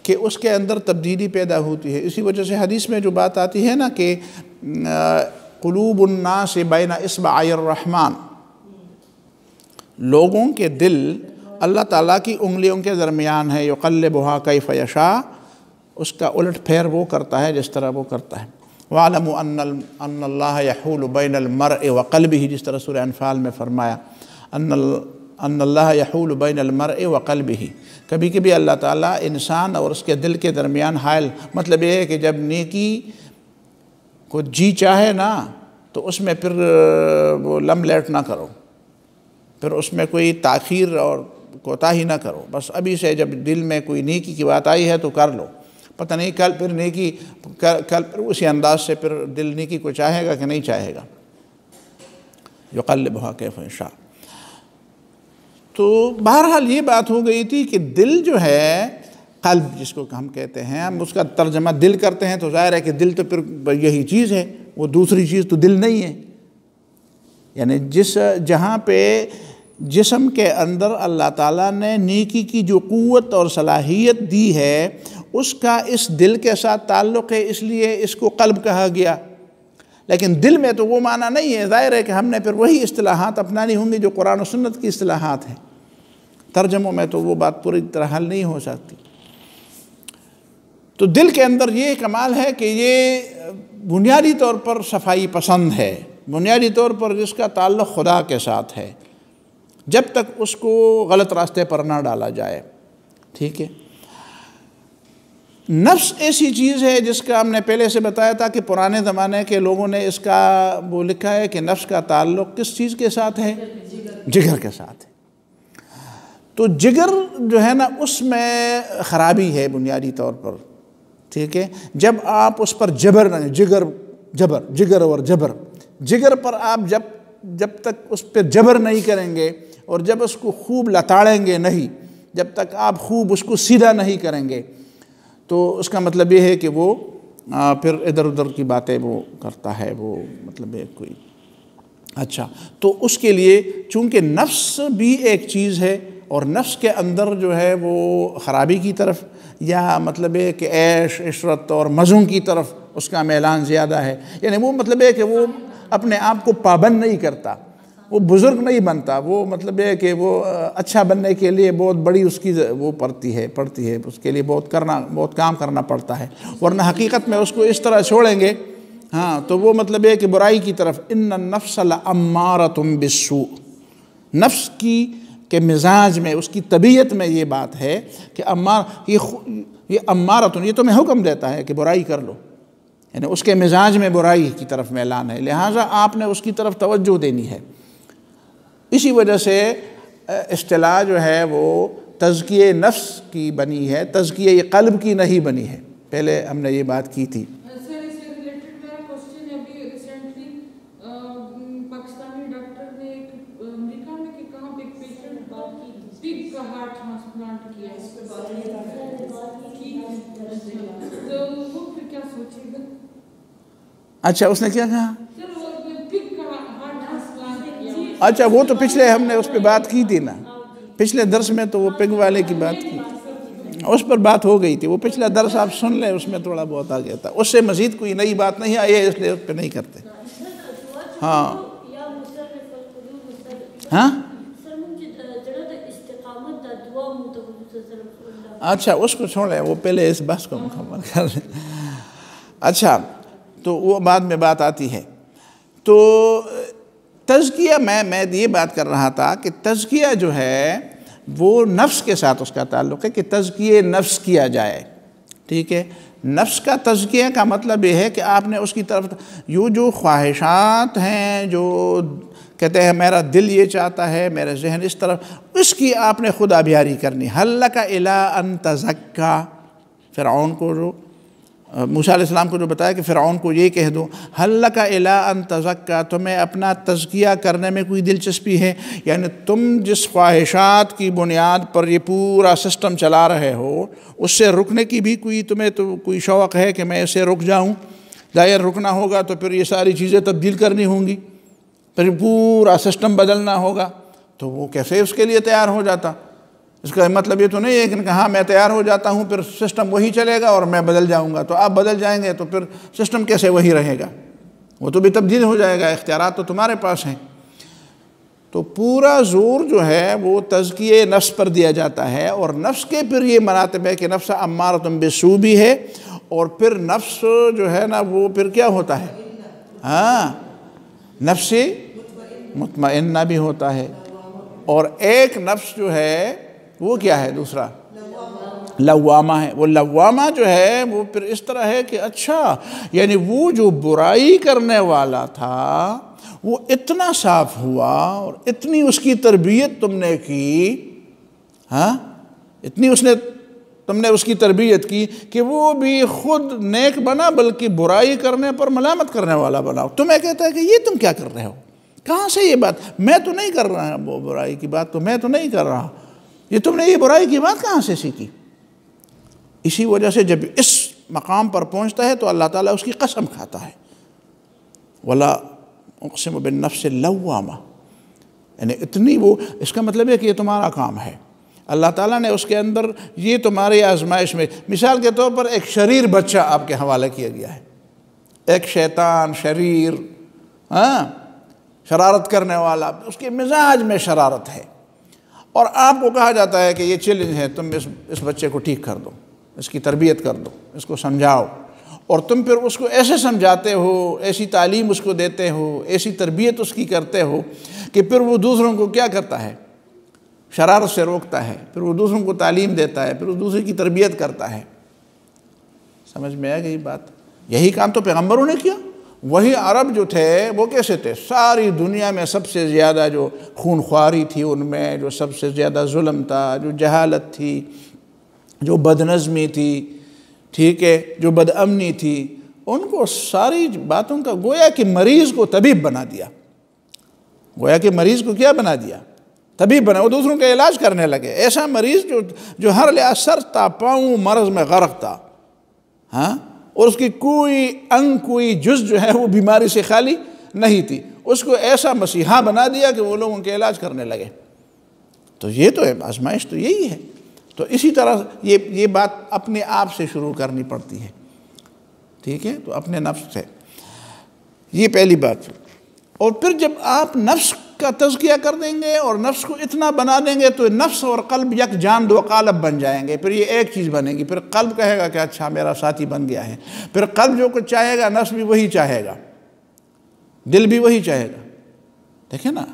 कि उसके अंदर तब्दीली पैदा होती है इसी वजह से हदीस में जो बात आती है ना कि कलूबन्ना से बैन इसबायरहमान लोगों के दिल अल्लाह ताला की उंगलियों के दरमियान है यकल बहा कई फ़ैशा उसका उलट फेर वो करता है जिस तरह वो करता है वालम यहूल बैन वकल भी जिस तरह सुरफ़ाल में फ़रमाया अल्लाह यहूल बैन अलमर वक़ल भी ही कभी कभी अल्लाह ताला इंसान और उसके दिल के दरमियान हायल मतलब ये है कि जब नेकी को जी चाहे ना तो उसमें फिर वो लम लेट ना करो फिर उसमें कोई ताखिर और कोताही ना करो बस अभी से जब दिल में कोई नेकी की बात आई है तो कर लो पता नहीं कल फिर नेकी कल कल फिर उसी अंदाज से फिर दिल नेकी को चाहेगा कि नहीं चाहेगा जो कल बहुत कैफ शाह तो बहरहाल ये बात हो गई थी कि दिल जो है कल्ब जिसको हम कहते हैं हम उसका तर्जमा दिल करते हैं तो ज़ाहिर है कि दिल तो फिर यही चीज़ है वो दूसरी चीज़ तो दिल नहीं है यानी जिस जहाँ पे जिसम के अंदर अल्लाह ताला ने नेकी की जो क़वत और सलाहियत दी है उसका इस दिल के साथ ताल्लुक़ है इसलिए इसको कल्ब कहा गया लेकिन दिल में तो वो माना नहीं है ज़ाहिर है कि हमने फिर वही असलाहत अपनानी होंगी जो कुरान और सुन्नत की असलाहत हैं तर्जमों में तो वो बात पूरी तरह हल नहीं हो सकती तो दिल के अंदर ये कमाल है कि ये बुनियादी तौर पर सफाई पसंद है बुनियादी तौर पर जिसका ताल्लुक़ खुदा के साथ है जब तक उसको गलत रास्ते पर ना डाला जाए ठीक है नफ्स ऐसी चीज़ है जिसका हमने पहले से बताया था कि पुराने ज़माने के लोगों ने इसका वो लिखा है कि नफ्स का ताल्लुक़ किस चीज़ के साथ है जिगर के साथ है तो जिगर जो है ना उसमें ख़राबी है बुनियादी तौर पर ठीक है जब आप उस पर जबर ना जिगर जबर जिगर और जबर जिगर पर आप जब जब तक उस पर जबर नहीं करेंगे और जब उसको खूब लताड़ेंगे नहीं जब तक आप खूब उसको सीधा नहीं करेंगे तो उसका मतलब ये है कि वो आ, फिर इधर उधर की बातें वो करता है वो मतलब है कोई अच्छा तो उसके लिए चूंकि नफ्स भी एक चीज़ है और नफ्स के अंदर जो है वो ख़राबी की तरफ या मतलब है कि ऐश इशरत और मज़ों की तरफ उसका मैलान ज़्यादा है यानी वो मतलब है कि वो अपने आप को पाबंद नहीं करता वो बुज़ुर्ग नहीं बनता वो मतलब है कि वो अच्छा बनने के लिए बहुत बड़ी उसकी वो पड़ती है पड़ती है उसके लिए बहुत करना बहुत काम करना पड़ता है वरना हकीकत में उसको इस तरह छोड़ेंगे हाँ तो वो मतलब है कि बुराई की तरफ इन नफ्सल अम्मारा तुम बिस्सू नफ्स की के मिजाज में उसकी तबीयत में ये बात है कि अम्मा ये ये अम्मारतन ये तुम्हें हुक्म देता है कि बुराई कर लो यानी उसके मिजाज में बुराई की तरफ मैलान है लिहाजा आपने उसकी तरफ तवज्जो देनी है इसी वजह से अतलाह जो है वो तज़किए नफ्स की बनी है तज़किए कल्ब की नहीं बनी है पहले हमने ये बात की थी अच्छा उसने क्या कहा अच्छा वो तो पिछले हमने उस पर बात की थी ना पिछले दर्श में तो वो पिग वाले की बात की उस पर बात हो गई थी वो पिछला दर्श आप सुन लें उसमें थोड़ा बहुत आ गया था उससे मजीद कोई नई बात नहीं आई है इसलिए उस पर नहीं करते हाँ हाँ अच्छा उसको छोड़ें वो पहले इस बस को मुकम्मल कर लें अच्छा तो वो बाद में बात आती है तो तजकिया मैं मैं ये बात कर रहा था कि तजकिया जो है वो नफ्स के साथ उसका ताल्लुक़ है कि तजकिए नफ्स किया जाए ठीक है नफ्स का तजकिया का मतलब ये है कि आपने उसकी तरफ यूँ जो ख्वाहिशात हैं जो कहते हैं मेरा दिल ये चाहता है मेरा जहन इस तरफ उसकी आपने खुद आबियारी करनी हल्ला का अला अन तजक्का आउन को जो मूसा को जो बताया कि फ़िरौन को ये कह दो हल्ला का अला अन तजक्का तुम्हें अपना तजकिया करने में कोई दिलचस्पी है यानी तुम जिस ख्वाहिशात की बुनियाद पर ये पूरा सिस्टम चला रहे हो उससे रुकने की भी कोई तुम्हें तो कोई शौक़ है कि मैं इसे रुक जाऊँ जाहिर रुकना होगा तो फिर ये सारी चीज़ें तब्दील करनी होंगी फिर पूरा सिस्टम बदलना होगा तो वो कैसे उसके लिए तैयार हो जाता इसका मतलब ये तो नहीं है कि हाँ मैं तैयार हो जाता हूँ फिर सिस्टम वही चलेगा और मैं बदल जाऊँगा तो आप बदल जाएंगे तो फिर सिस्टम कैसे वही रहेगा वो तो भी तब्दील हो जाएगा इख्तियार तो तुम्हारे पास हैं तो पूरा जोर जो है वो तजकिए नफ्स पर दिया जाता है और नफ्स के फिर ये मनातब है कि नफ्स अम्मार तुम बेसू भी है और फिर नफ्स जो है ना वो फिर क्या होता है हाँ नफ्स मतम भी होता है और एक नफ्स जो है वो क्या है दूसरा लवामा है वो लवामा जो है वो फिर इस तरह है कि अच्छा यानी वो जो बुराई करने वाला था वो इतना साफ हुआ और इतनी उसकी तरबियत तुमने की हाँ इतनी उसने तुमने उसकी तरबियत की कि वो भी खुद नेक बना बल्कि बुराई करने पर मलामत करने वाला बना तुम्हें कहता है कि ये तुम क्या कर रहे हो कहाँ से ये बात मैं तो नहीं कर रहा वो बुराई की बात तो मैं तो नहीं कर रहा ये तुमने ये बुराई की बात कहाँ से सीखी इसी वजह से जब इस मकाम पर पहुँचता है तो अल्लाह ताला उसकी कसम खाता है वला उकसम बिन नफ्स लवामा यानी इतनी वो इसका मतलब है कि ये तुम्हारा काम है अल्लाह ताला ने उसके अंदर ये तुम्हारी आजमाइश में मिसाल के तौर पर एक शरीर बच्चा आपके हवाले किया गया है एक शैतान शरीर हाँ शरारत करने वाला उसके मिजाज में शरारत है और आपको कहा जाता है कि ये चैलेंज है तुम इस इस बच्चे को ठीक कर दो इसकी तरबियत कर दो इसको समझाओ और तुम फिर उसको ऐसे समझाते हो ऐसी तालीम उसको देते हो ऐसी तरबियत उसकी करते हो कि फिर वो दूसरों को क्या करता है शरारत से रोकता है फिर वो दूसरों को तालीम देता है फिर वो दूसरे की तरबियत करता है समझ में आ गई बात यही काम तो पैगम्बरों ने किया वही अरब जो थे वो कैसे थे सारी दुनिया में सबसे ज़्यादा जो खून थी उनमें जो सबसे ज़्यादा जुल्म था जो जहालत थी जो बदनज़मी थी ठीक है जो बदअमनी थी उनको सारी बातों का गोया कि मरीज़ को तबीब बना दिया गोया कि मरीज़ को क्या बना दिया तभी बना वो दूसरों का इलाज करने लगे ऐसा मरीज़ जो जो हर लिहाज सर था पाऊँ मर्ज़ में गर्क था हाँ और उसकी कोई अंग कोई जुज जो है वो बीमारी से खाली नहीं थी उसको ऐसा मसीहा बना दिया कि वो लोग उनके इलाज करने लगे तो ये तो आजमाइश तो यही है तो इसी तरह ये ये बात अपने आप से शुरू करनी पड़ती है ठीक है तो अपने नफ्स से ये पहली बात और फिर जब आप नफ्स का तजकिया कर देंगे और नफ्स को इतना बना देंगे तो नफ्स और कल्ब यक जान दो कालब बन जाएंगे फिर ये एक चीज़ बनेगी फिर कल्ब कहेगा कि अच्छा मेरा साथी बन गया है फिर कल्ब जो कुछ चाहेगा नफ्स भी वही चाहेगा दिल भी वही चाहेगा देखे ना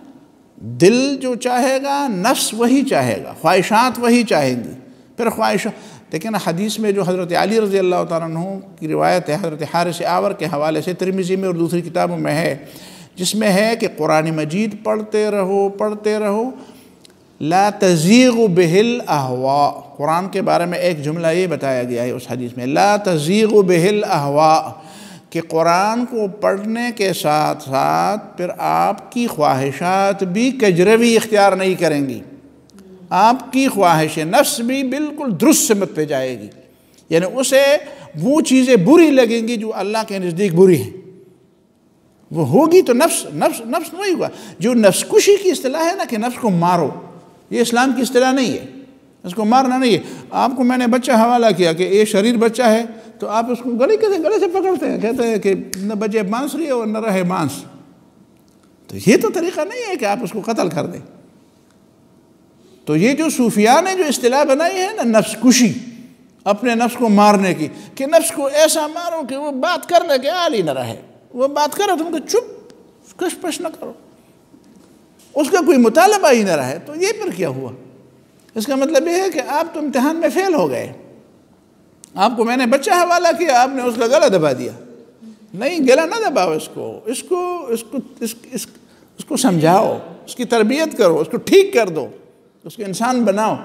दिल जो चाहेगा नफ्स वही चाहेगा ख्वाहिशात वही चाहेंगी फिर ख्वाहिश ना हदीस में जो हज़रत अली रज़ी अल्लाह तु की रिवायत है हज़रत हारिस आवर के हवाले से तिरमिजी में और दूसरी किताबों में है जिसमें है कि कुरान मजीद पढ़ते रहो पढ़ते रहो ला तजीग बहिल अहवा कुरान के बारे में एक जुमला ये बताया गया है उस हदीस में ला तजीग बहिल अहवा कि कुरान को पढ़ने के साथ साथ फिर आपकी ख्वाहिशात भी कजरवी इख्तियार नहीं करेंगी आपकी ख्वाहिश नफ्स भी बिल्कुल दुरुस्त मत पे जाएगी यानी उसे वो चीज़ें बुरी लगेंगी जो अल्लाह के नज़दीक बुरी हैं वो होगी तो नफ्स नफ्स नफ्स नहीं होगा जो नफ्सकुशी की असलाह है ना कि नफ्स को मारो ये इस्लाम की असलाह नहीं है इसको मारना नहीं है आपको मैंने बच्चा हवाला किया कि ये शरीर बच्चा है तो आप उसको गले कैसे गले से पकड़ते हैं कहते हैं कि न बचे मांस रही और न रहे मांस तो ये तो तरीका नहीं है कि आप उसको कत्ल कर दें तो ये जो सूफिया ने जो असलाह बनाई है ना नफ्सकुशी अपने नफ्स को मारने की कि नफ्स को ऐसा मारो कि वो बात करने के आल ही ना रहे वो बात करो तुमको चुप कुछ प्रश्न करो उसका कोई मुतालबा ही ना है तो ये फिर क्या हुआ इसका मतलब ये है कि आप तो इम्तहान में फेल हो गए आपको मैंने बच्चा हवाला किया आपने उसका गला दबा दिया नहीं गला ना दबाओ इसको इसको इसको इस, इस, इसको समझाओ उसकी तरबियत करो उसको ठीक कर दो उसको इंसान बनाओ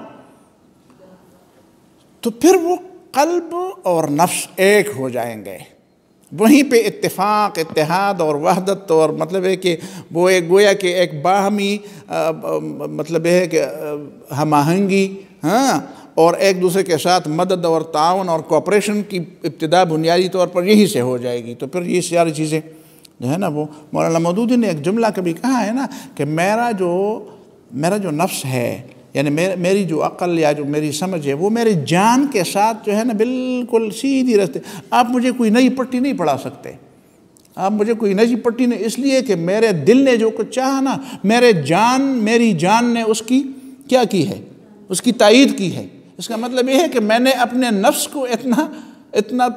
तो फिर वो कल्ब और नफ्स एक हो जाएंगे वहीं पे इत्तेफाक इतिहाद और वहदत और मतलब है कि वो एक गोया कि एक बाहमी मतलब है कि हम आहंगी हाँ और एक दूसरे के साथ मदद और ताउन और कोऑपरेशन की इब्तदा बुनियादी तौर पर यही से हो जाएगी तो फिर ये सारी चीज़ें जो है ना वो मौलाना मदूदी ने एक जुमला कभी कहा है ना कि मेरा जो मेरा जो नफ्स है यानी मेर, मेरी जो अक्ल या जो मेरी समझ है वो मेरे जान के साथ जो है ना बिल्कुल सीधी रस्ते आप मुझे कोई नई पट्टी नहीं पढ़ा सकते आप मुझे कोई नई पट्टी नहीं इसलिए कि मेरे दिल ने जो कुछ चाह ना मेरे जान मेरी जान ने उसकी क्या की है उसकी तइद की है इसका मतलब ये है कि मैंने अपने नफ्स को इतना इतना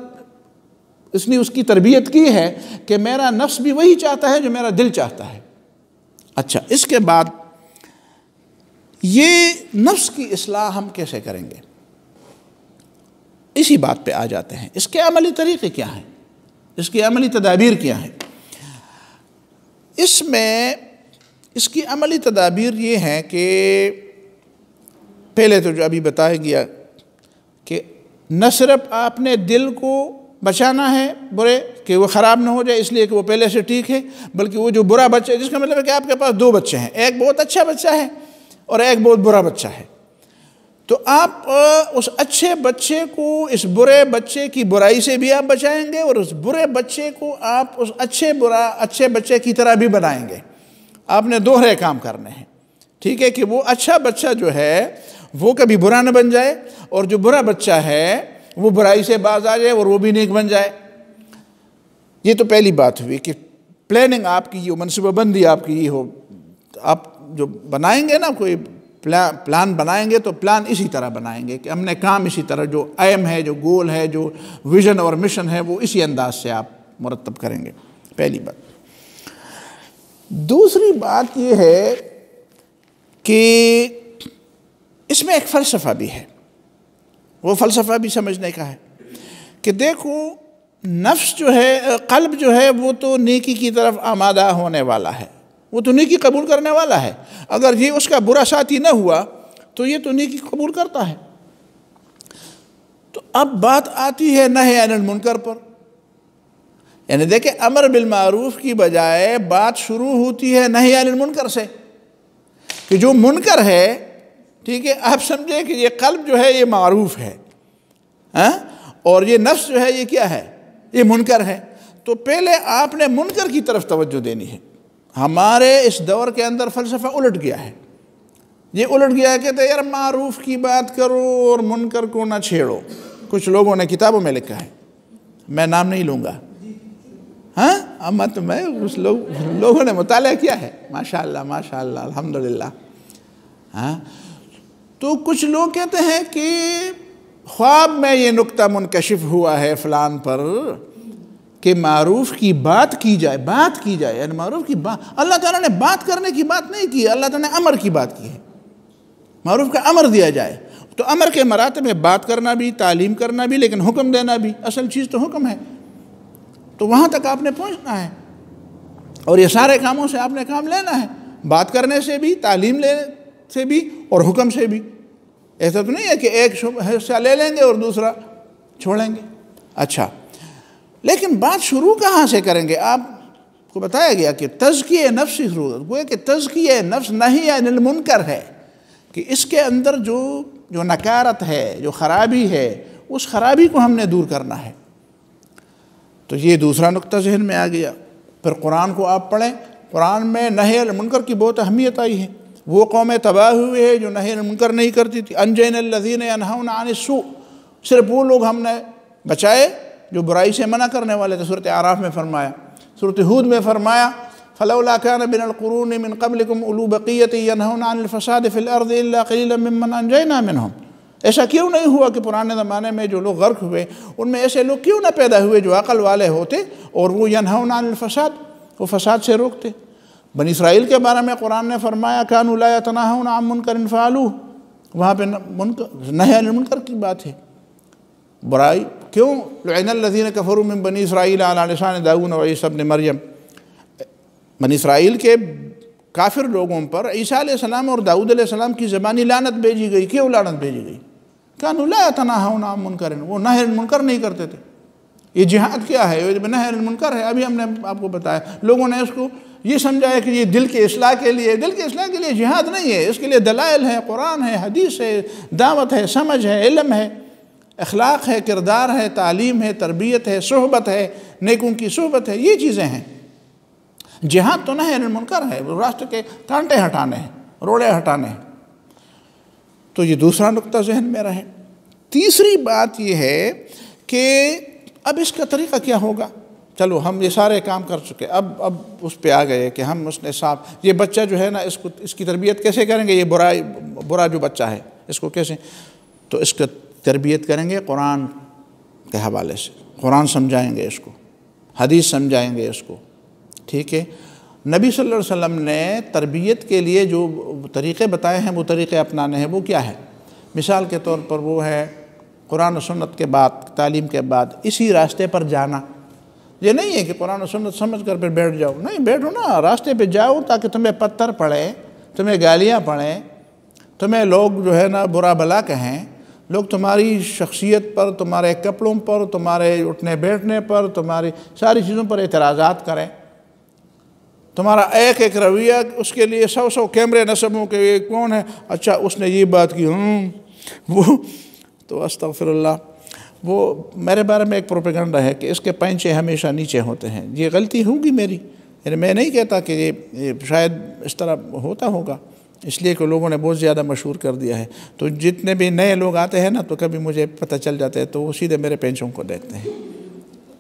इसने उसकी तरबियत की है कि मेरा नफ्स भी वही चाहता है जो मेरा दिल चाहता है अच्छा इसके बाद ये नफ्स की असलाह हम कैसे करेंगे इसी बात पे आ जाते हैं इसके अमली तरीक़े क्या हैं इसकी अमली तदाबीर क्या हैं इसमें इसकी अमली तदाबीर ये हैं कि पहले तो जो अभी बताया गया कि न सिर्फ आपने दिल को बचाना है बुरे कि वो ख़राब ना हो जाए इसलिए कि वो पहले से ठीक है बल्कि वो जो बुरा बच्चा है जिसका मतलब है कि आपके पास दो बच्चे हैं एक बहुत अच्छा बच्चा है और एक बहुत बुरा बच्चा है तो आप उस अच्छे बच्चे को इस बुरे बच्चे की बुराई से भी आप बचाएंगे और उस बुरे बच्चे को आप उस अच्छे बुरा अच्छे बच्चे की तरह भी बनाएंगे आपने दोहरे काम करने हैं ठीक है कि वो अच्छा बच्चा जो है वो कभी बुरा न बन जाए और जो बुरा बच्चा है वो बुराई से बाज आ जाए और वो भी नेक बन जाए ये तो पहली बात हुई कि प्लानिंग आपकी ये हो मनसूबाबंदी आपकी ये हो आप जो बनाएंगे ना कोई प्ला, प्लान बनाएंगे तो प्लान इसी तरह बनाएंगे कि हमने काम इसी तरह जो एम है जो गोल है जो विज़न और मिशन है वो इसी अंदाज से आप मुरतब करेंगे पहली बात दूसरी बात यह है कि इसमें एक फ़लसफ़ा भी है वो फ़लसफ़ा भी समझने का है कि देखो नफ्स जो है कल्ब जो है वो तो नेकी की तरफ आमादा होने वाला है वो तो नेकी कबूल करने वाला है अगर ये उसका बुरा साथी न हुआ तो ये तो नेकी कबूल करता है तो अब बात आती है नहे अनिल मुनकर पर यानी देखे अमर मारूफ की बजाय बात शुरू होती है नहे अनिल मुनकर से कि जो मुनकर है ठीक है आप समझे कि ये कल्ब जो है ये मारूफ है हा? और ये नफ्स जो है ये क्या है ये मुनकर है तो पहले आपने मुनकर की तरफ तवज्जो देनी है हमारे इस दौर के अंदर फ़लसफ़ा उलट गया है ये उलट गया है कहते यार मारूफ की बात करो और मुनकर को ना छेड़ो कुछ लोगों ने किताबों में लिखा है मैं नाम नहीं लूँगा हाँ अब मत मैं उस लोग लोगों ने मुताल किया है माशाल्लाह माशाल्लाह अल्हम्दुलिल्लाह हाँ तो कुछ लोग कहते हैं कि ख्वाब में ये नुक्ता मुनकशिफ हुआ है फ़लान पर कि मरूफ़ की बात की जाए बात की जाए यानी मरूफ़ की बात अल्लाह ताला ने बात करने की बात नहीं की अल्लाह ताला ने अमर की बात की है मरूफ़ का अमर दिया जाए तो अमर के मरात में बात करना भी तालीम करना भी लेकिन हुक्म देना भी असल चीज़ तो हुक्म है तो वहाँ तक आपने पहुँचना है और ये सारे कामों से आपने काम लेना है बात करने से भी तालीम ले से भी और हुक्म से भी ऐसा तो नहीं है कि एक हिस्सा ले लेंगे और दूसरा छोड़ेंगे अच्छा लेकिन बात शुरू कहाँ से करेंगे आपको बताया गया कि तजकी नफ्स ही शुरू गोया कि तजकिय नफ्स नहीं निलमुनकर है कि इसके अंदर जो जो नकारत है जो ख़राबी है उस ख़राबी को हमने दूर करना है तो ये दूसरा नुक्ता जहन में आ गया फिर कुरान को आप पढ़ें कुरान में नहर मुनकर की बहुत अहमियत आई है वो कौमें तबाह हुए हैं जो नहर मुनकर नहीं करती थी अनजैन लजीन अनहाउन आन सु सिर्फ वो लोग हमने बचाए जो बुराई से मना करने वाले थे सूरत आराफ में फ़रमाया सूरत हूद में फ़रमाया फ़लौला खान बिनकुरून मिन कबलकुम उलू बक़ीत यनफ़साद मिन हम ऐसा क्यों नहीं हुआ कि पुराने ज़माने में जो लोग गर्क हुए उनमें ऐसे लोग क्यों ना पैदा हुए जो अकल वाले होते और वो यनफ़साद वो फसाद से रोकते बन इसराइल के बारे में कुरान ने फरमाया खान उला तनाह मुनकर फ़ालू वहाँ पर मुनकर नहर मुनकर की बात है बुराई क्यों लदीन कफ़र में बनी इसराइल आलान दाऊन और ईसब ने मरियम बनी इसराइल के काफिर लोगों पर ईसा सलाम और दाऊद सलाम की ज़बानी लानत भेजी गई क्यों लानत भेजी गई ना हाउ नाम मुनकर वो नाहर मुनकर नहीं करते थे ये जिहाद क्या है नहर मुनकर है अभी हमने आपको बताया लोगों ने उसको ये समझाया कि ये दिल के असलाह के लिए दिल के असलाह के लिए जिहाद नहीं है इसके लिए दलाइल है कुरान है हदीस है दावत है समझ है इलम है अखलाक है किरदार है तालीम है तरबियत है सहबत है नेकों की सहबत है ये चीज़ें हैं जहाँ तो नहीं मुनकर है राष्ट्र के कांटे हटाने हैं रोड़े हटाने हैं तो ये दूसरा नुकता जहन में रहे तीसरी बात यह है कि अब इसका तरीका क्या होगा चलो हम ये सारे काम कर चुके अब अब उस पर आ गए कि हम उसने साफ ये बच्चा जो है ना इसको इसकी तरबियत कैसे करेंगे ये बुरा बुरा जो बच्चा है इसको कैसे तो इसका तरबियत करेंगे कुरान के हवाले से कुरान समझाएंगे इसको हदीस समझाएंगे इसको ठीक है नबी सल्लल्लाहु अलैहि वसल्लम ने तरबियत के लिए जो तरीक़े बताए हैं वो तरीक़े अपनाने हैं वो क्या है मिसाल के तौर पर वो है कुरान सुन्नत के बाद तालीम के बाद इसी रास्ते पर जाना ये नहीं है कि कुरान सुन्नत समझ कर फिर बैठ जाओ नहीं बैठो ना रास्ते पे जाओ ताकि तुम्हें पत्थर पड़े तुम्हें गालियाँ पड़ें तुम्हें लोग जो है ना बुरा भला कहें लोग तुम्हारी शख्सियत पर तुम्हारे कपड़ों पर तुम्हारे उठने बैठने पर तुम्हारी सारी चीज़ों पर एतराज़ा करें तुम्हारा एक एक रवैया उसके लिए सौ सौ कैमरे नसबों के कौन है अच्छा उसने ये बात की हम्म, वो तो फिर वो मेरे बारे में एक प्रोपेगेंडा है कि इसके पैंचे हमेशा नीचे होते हैं ये गलती होगी मेरी यानी मैं नहीं कहता कि ये शायद इस तरह होता होगा इसलिए कि लोगों ने बहुत ज़्यादा मशहूर कर दिया है तो जितने भी नए लोग आते हैं ना तो कभी मुझे पता चल जाता है तो वो सीधे मेरे पेंशों को देखते हैं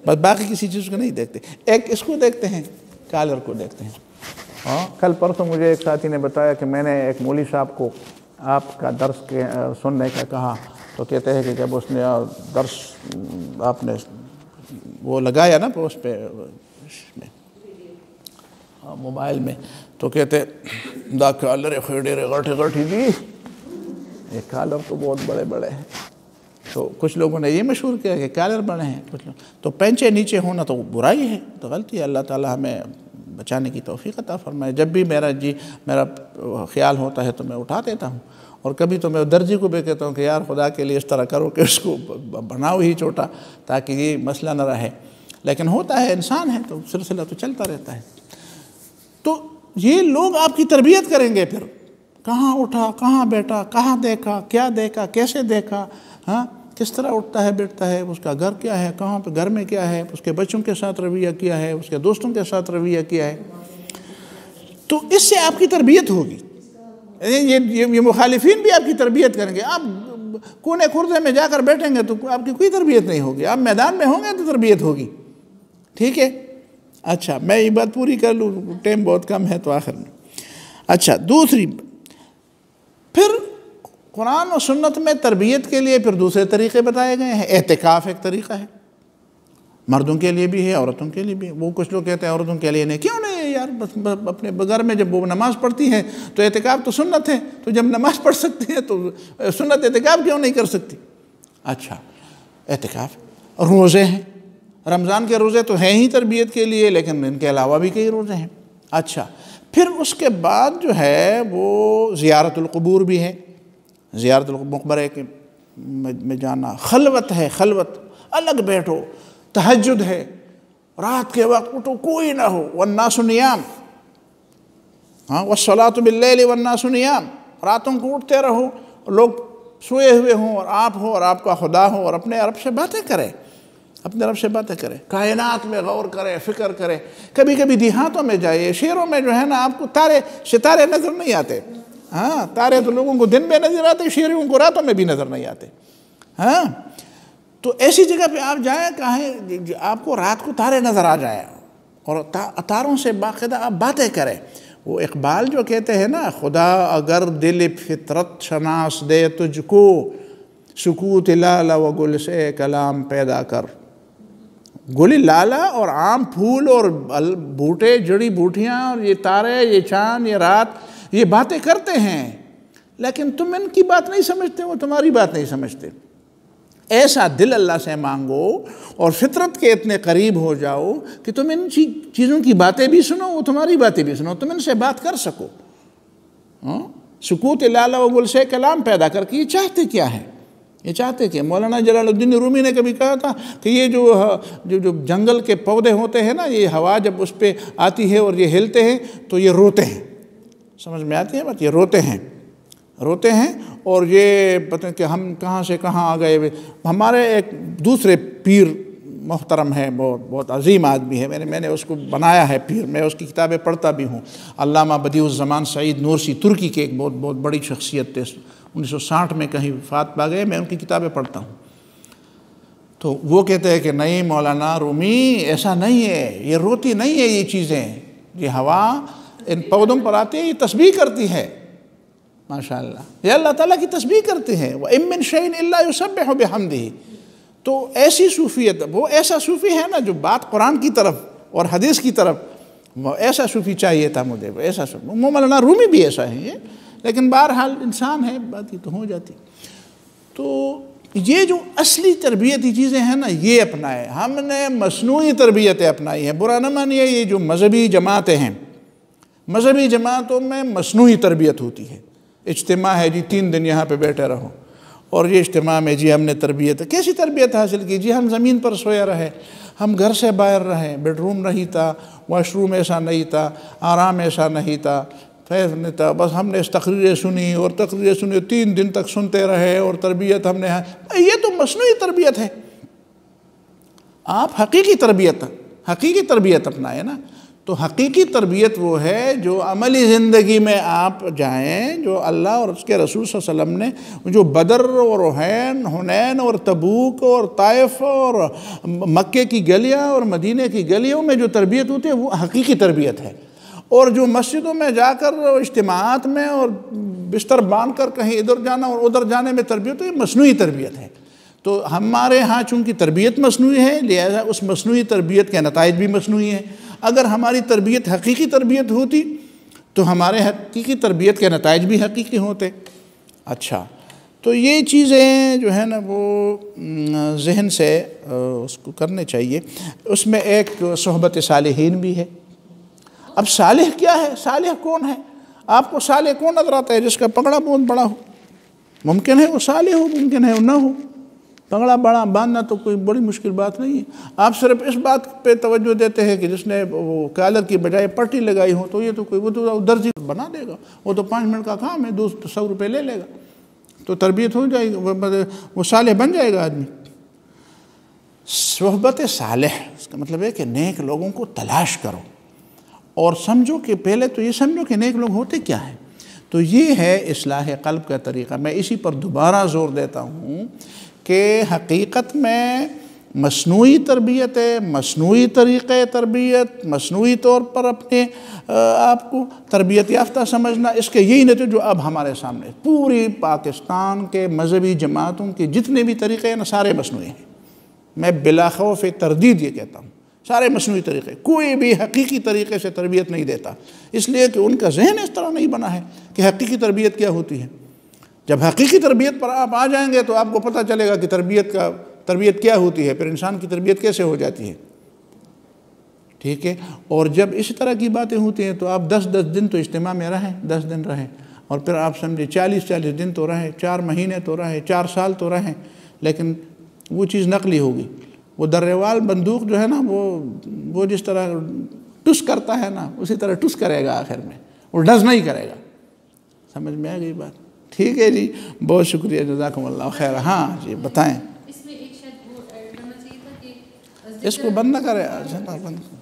बस बाकी किसी चीज़ को नहीं देखते एक इसको देखते हैं कालर को देखते हैं हाँ कल परसों मुझे एक साथी ने बताया कि मैंने एक मोली साहब को आपका दर्श के सुनने का कहा तो कहते हैं कि जब उसने दर्श आपने वो लगाया ना उस पर मोबाइल में तो कहते दा कालर खेडे रे गठ गठ ही दी ये कालर तो बहुत बड़े बड़े हैं तो कुछ लोगों ने ये मशहूर किया कि कालर बड़े हैं कुछ लोग तो पेंचे नीचे होना तो बुराई है तो गलती है अल्लाह ताला हमें बचाने की तोफ़ीकता अता फरमाए जब भी मेरा जी मेरा ख्याल होता है तो मैं उठा देता हूँ और कभी तो मैं दर्जी को भी कहता हूँ कि यार खुदा के लिए इस तरह करो कि उसको बनाओ ही छोटा ताकि ये मसला ना रहे लेकिन होता है इंसान है तो सिलसिला तो चलता रहता है तो ये लोग आपकी तरबियत करेंगे फिर कहाँ उठा कहाँ बैठा कहाँ देखा क्या देखा कैसे देखा हाँ किस तरह उठता है बैठता है उसका घर क्या है कहाँ पे घर में क्या है उसके बच्चों के साथ रवैया किया है उसके दोस्तों के साथ रवैया किया है तो इससे आपकी तरबियत होगी ये ये, ये मुखालिफिन भी आपकी तरबियत करेंगे आप कोने खुर्दे में जाकर बैठेंगे तो आपकी कोई तरबियत नहीं होगी आप मैदान में होंगे तो तरबियत होगी ठीक है अच्छा मैं ये बात पूरी कर लूँ टाइम बहुत कम है तो आखिर में अच्छा दूसरी फिर कुरान और सुन्नत में तरबियत के लिए फिर दूसरे तरीके बताए गए हैं एहतिकाफ़ एक तरीका है मर्दों के लिए भी है औरतों के लिए भी वो कुछ लोग कहते हैं औरतों के लिए नहीं क्यों नहीं यार बस अपने घर में जब वो नमाज़ पढ़ती हैं तो एहतिकाफ़ तो सुन्नत है तो जब नमाज़ पढ़ सकती हैं तो सुन्नत एहतिकाफ़ क्यों नहीं कर सकती अच्छा एहतिकाफ़ रोज़े हैं रमज़ान के रोज़े तो हैं ही तरबियत के लिए लेकिन इनके अलावा भी कई रोज़े हैं अच्छा फिर उसके बाद जो है वो ज़ियारतलकबूर भी है ज़ियारत मकबरे के में जाना खलवत है खलवत अलग बैठो तहजद है रात के वक्त उठो कोई ना हो वन्ना सुनियाम हाँ वसलात बिल्ल वन्ना सुनियाम रातों को उठते रहो लोग सोए हुए हों और आप हो और आपका खुदा हो और अपने अरब से बातें करें अपने तरफ से बातें करें कायनात में गौर करें फ़िक्र करें कभी कभी देहातों में जाइए शेरों में जो है ना आपको तारे सितारे नज़र नहीं आते हाँ तारे तो लोगों को दिन में नज़र आते शेरों को रातों में भी नज़र नहीं आते हाँ तो ऐसी जगह पे आप जाए कहें आपको रात को तारे नज़र आ जाए और तारों से बाकायदा आप बातें करें वो इकबाल जो कहते हैं ना खुदा अगर दिल फितरत शनास दे तुझको सुकूत लाला व गुल से कलाम पैदा कर गोली लाला और आम फूल और बूटे जड़ी बूटियाँ और ये तारे ये चाँद ये रात ये बातें करते हैं लेकिन तुम इनकी बात नहीं समझते वो तुम्हारी बात नहीं समझते ऐसा दिल अल्लाह से मांगो और फितरत के इतने करीब हो जाओ कि तुम इन चीज़ों की बातें भी सुनो वो तुम्हारी बातें भी सुनो तुम इनसे बात कर सको हाँ? सुकूत लाला व गुल से कलाम पैदा करके ये चाहते क्या है ये चाहते थे मौलाना जलालुद्दीन रूमी ने कभी कहा था कि ये जो जो जो जंगल के पौधे होते हैं ना ये हवा जब उस पर आती है और ये हिलते हैं तो ये रोते हैं समझ में आती है बात ये रोते हैं रोते हैं और ये पता कि हम कहाँ से कहाँ आ गए हमारे एक दूसरे पीर मोहतरम है बहुत बहुत अजीम आदमी है मैंने मैंने उसको बनाया है पीर मैं उसकी किताबें पढ़ता भी हूँ अलामा बदीउज़मान सईद नूरसी तुर्की के एक बहुत बहुत बड़ी शख्सियत थे 1960 में कहीं फात पा गए मैं उनकी किताबें पढ़ता हूँ तो वो कहते हैं कि नहीं मौलाना रूमी ऐसा नहीं है ये रोती नहीं है ये चीज़ें ये हवा इन पौधों पर आती है ये तस्वीर करती है माशा ये अल्लाह ताला की तस्वीर करते हैं वह इमिन शैन सब हमदी तो ऐसी सूफियत वो ऐसा सूफ़ी है ना जो बात कुरान की तरफ और हदीस की तरफ ऐसा सूफ़ी चाहिए था मुझे ऐसा सूफी मौलाना रूमी भी ऐसा है ये लेकिन बहरहाल इंसान है बात ये तो हो जाती तो ये जो असली तरबियती चीज़ें हैं ना ये अपनाए हमने मसनू तरबियतें अपनाई हैं बुरा ना मानिए ये जो मजहबी जमातें हैं मजहबी जमातों में मसनू तरबियत होती है इज्तम है जी तीन दिन यहाँ पर बैठे रहो और ये इज्तम में जी हमने तरबियत कैसी तरबियत हासिल की जी हम ज़मीन पर सोया रहे हम घर से बाहर रहे बेडरूम नहीं था वाशरूम ऐसा नहीं था आराम ऐसा नहीं था खैर नेता बस हमने तकरीरें सुनी और तकरीरें सुनी तीन दिन तक सुनते रहे और तरबियत हमने हाँ, ये तो मसनू तरबियत है आप हकीकी तरबियत हकीकी तरबियत अपनाए ना तो हकीकी तरबियत वो है जो अमली ज़िंदगी में आप जाएं जो अल्लाह और उसके रसूल वसम ने जो बदर और हुन हुनैन और तबूक और ताइफ और मक्के की गलियां और मदीने की गलियों में जो तरबियत होती है वो हकीकी तरबियत है और जो मस्जिदों में जाकर इज्तमात में और बिस्तर बांध कर कहीं इधर जाना और उधर जाने में तरबियत तो ये मसनू तरबियत है तो हमारे यहाँ चूँकि तरबियत मसनू है लिहाजा उस मसनू तरबियत के नतज भी मसनू हैं अगर हमारी तरबियत हकीकी तरबियत होती तो हमारे हकीकी तरबियत के नतज भी हकीकी होते अच्छा तो ये चीज़ें जो है ना वो जहन से उसको करने चाहिए उसमें एक सहबत सालहीन भी है अब सालिह क्या है सालिह कौन है आपको साले कौन नजर आता है जिसका पगड़ा बहुत बड़ा हो मुमकिन है वो साले हो मुमकिन है वो ना हो पगड़ा बड़ा बांधना तो कोई बड़ी मुश्किल बात नहीं है आप सिर्फ इस बात पे तवज्जो देते हैं कि जिसने वो कालर की बजाय पट्टी लगाई हो तो ये तो कोई वो तो दर्जी बना देगा वो तो पाँच मिनट का काम है दो सौ रुपये ले लेगा तो तरबियत हो जाएगी वो साले बन जाएगा आदमी सहबत साले इसका मतलब है कि नेक लोगों को तलाश करो और समझो कि पहले तो ये समझो कि नेक लोग होते क्या हैं तो ये है असलाह कल्ब का तरीक़ा मैं इसी पर दोबारा ज़ोर देता हूँ कि हकीकत में मसनू तरबियत है मसनू तरीक़ तरबियत मसनू तौर पर अपने आप को तरबियत याफ्ता समझना इसके यही नतीजे जो अब हमारे सामने पूरी पाकिस्तान के मजहबी जमातों के जितने भी तरीक़े हैं ना सारे मसनू हैं मैं बिलाखौफ तरदीद ये कहता हूँ सारे मसनू तरीक़े कोई भी हकीकी तरीके से तरबियत नहीं देता इसलिए कि उनका जहन इस तरह नहीं बना है कि हकीकी तरबियत क्या होती है जब हकीकी तरबियत पर आप आ जाएंगे तो आपको पता चलेगा कि तरबियत का तरबियत क्या होती है फिर इंसान की तरबियत कैसे हो जाती है ठीक है और जब इस तरह की बातें होती हैं तो आप दस दस दिन तो इज्तम में रहें दस दिन रहें और फिर आप समझे चालीस चालीस दिन तो रहें चार महीने तो रहें चार साल तो रहें लेकिन वो चीज़ नकली होगी वो दर्रेवाल बंदूक जो है ना वो वो जिस तरह टुस करता है ना उसी तरह टुस करेगा आखिर में वो डज नहीं करेगा समझ में आ गई बात ठीक है जी बहुत शुक्रिया जजाकमल्ला खैर हाँ जी बताएं इसको बंद ना करें अच्छा, बंद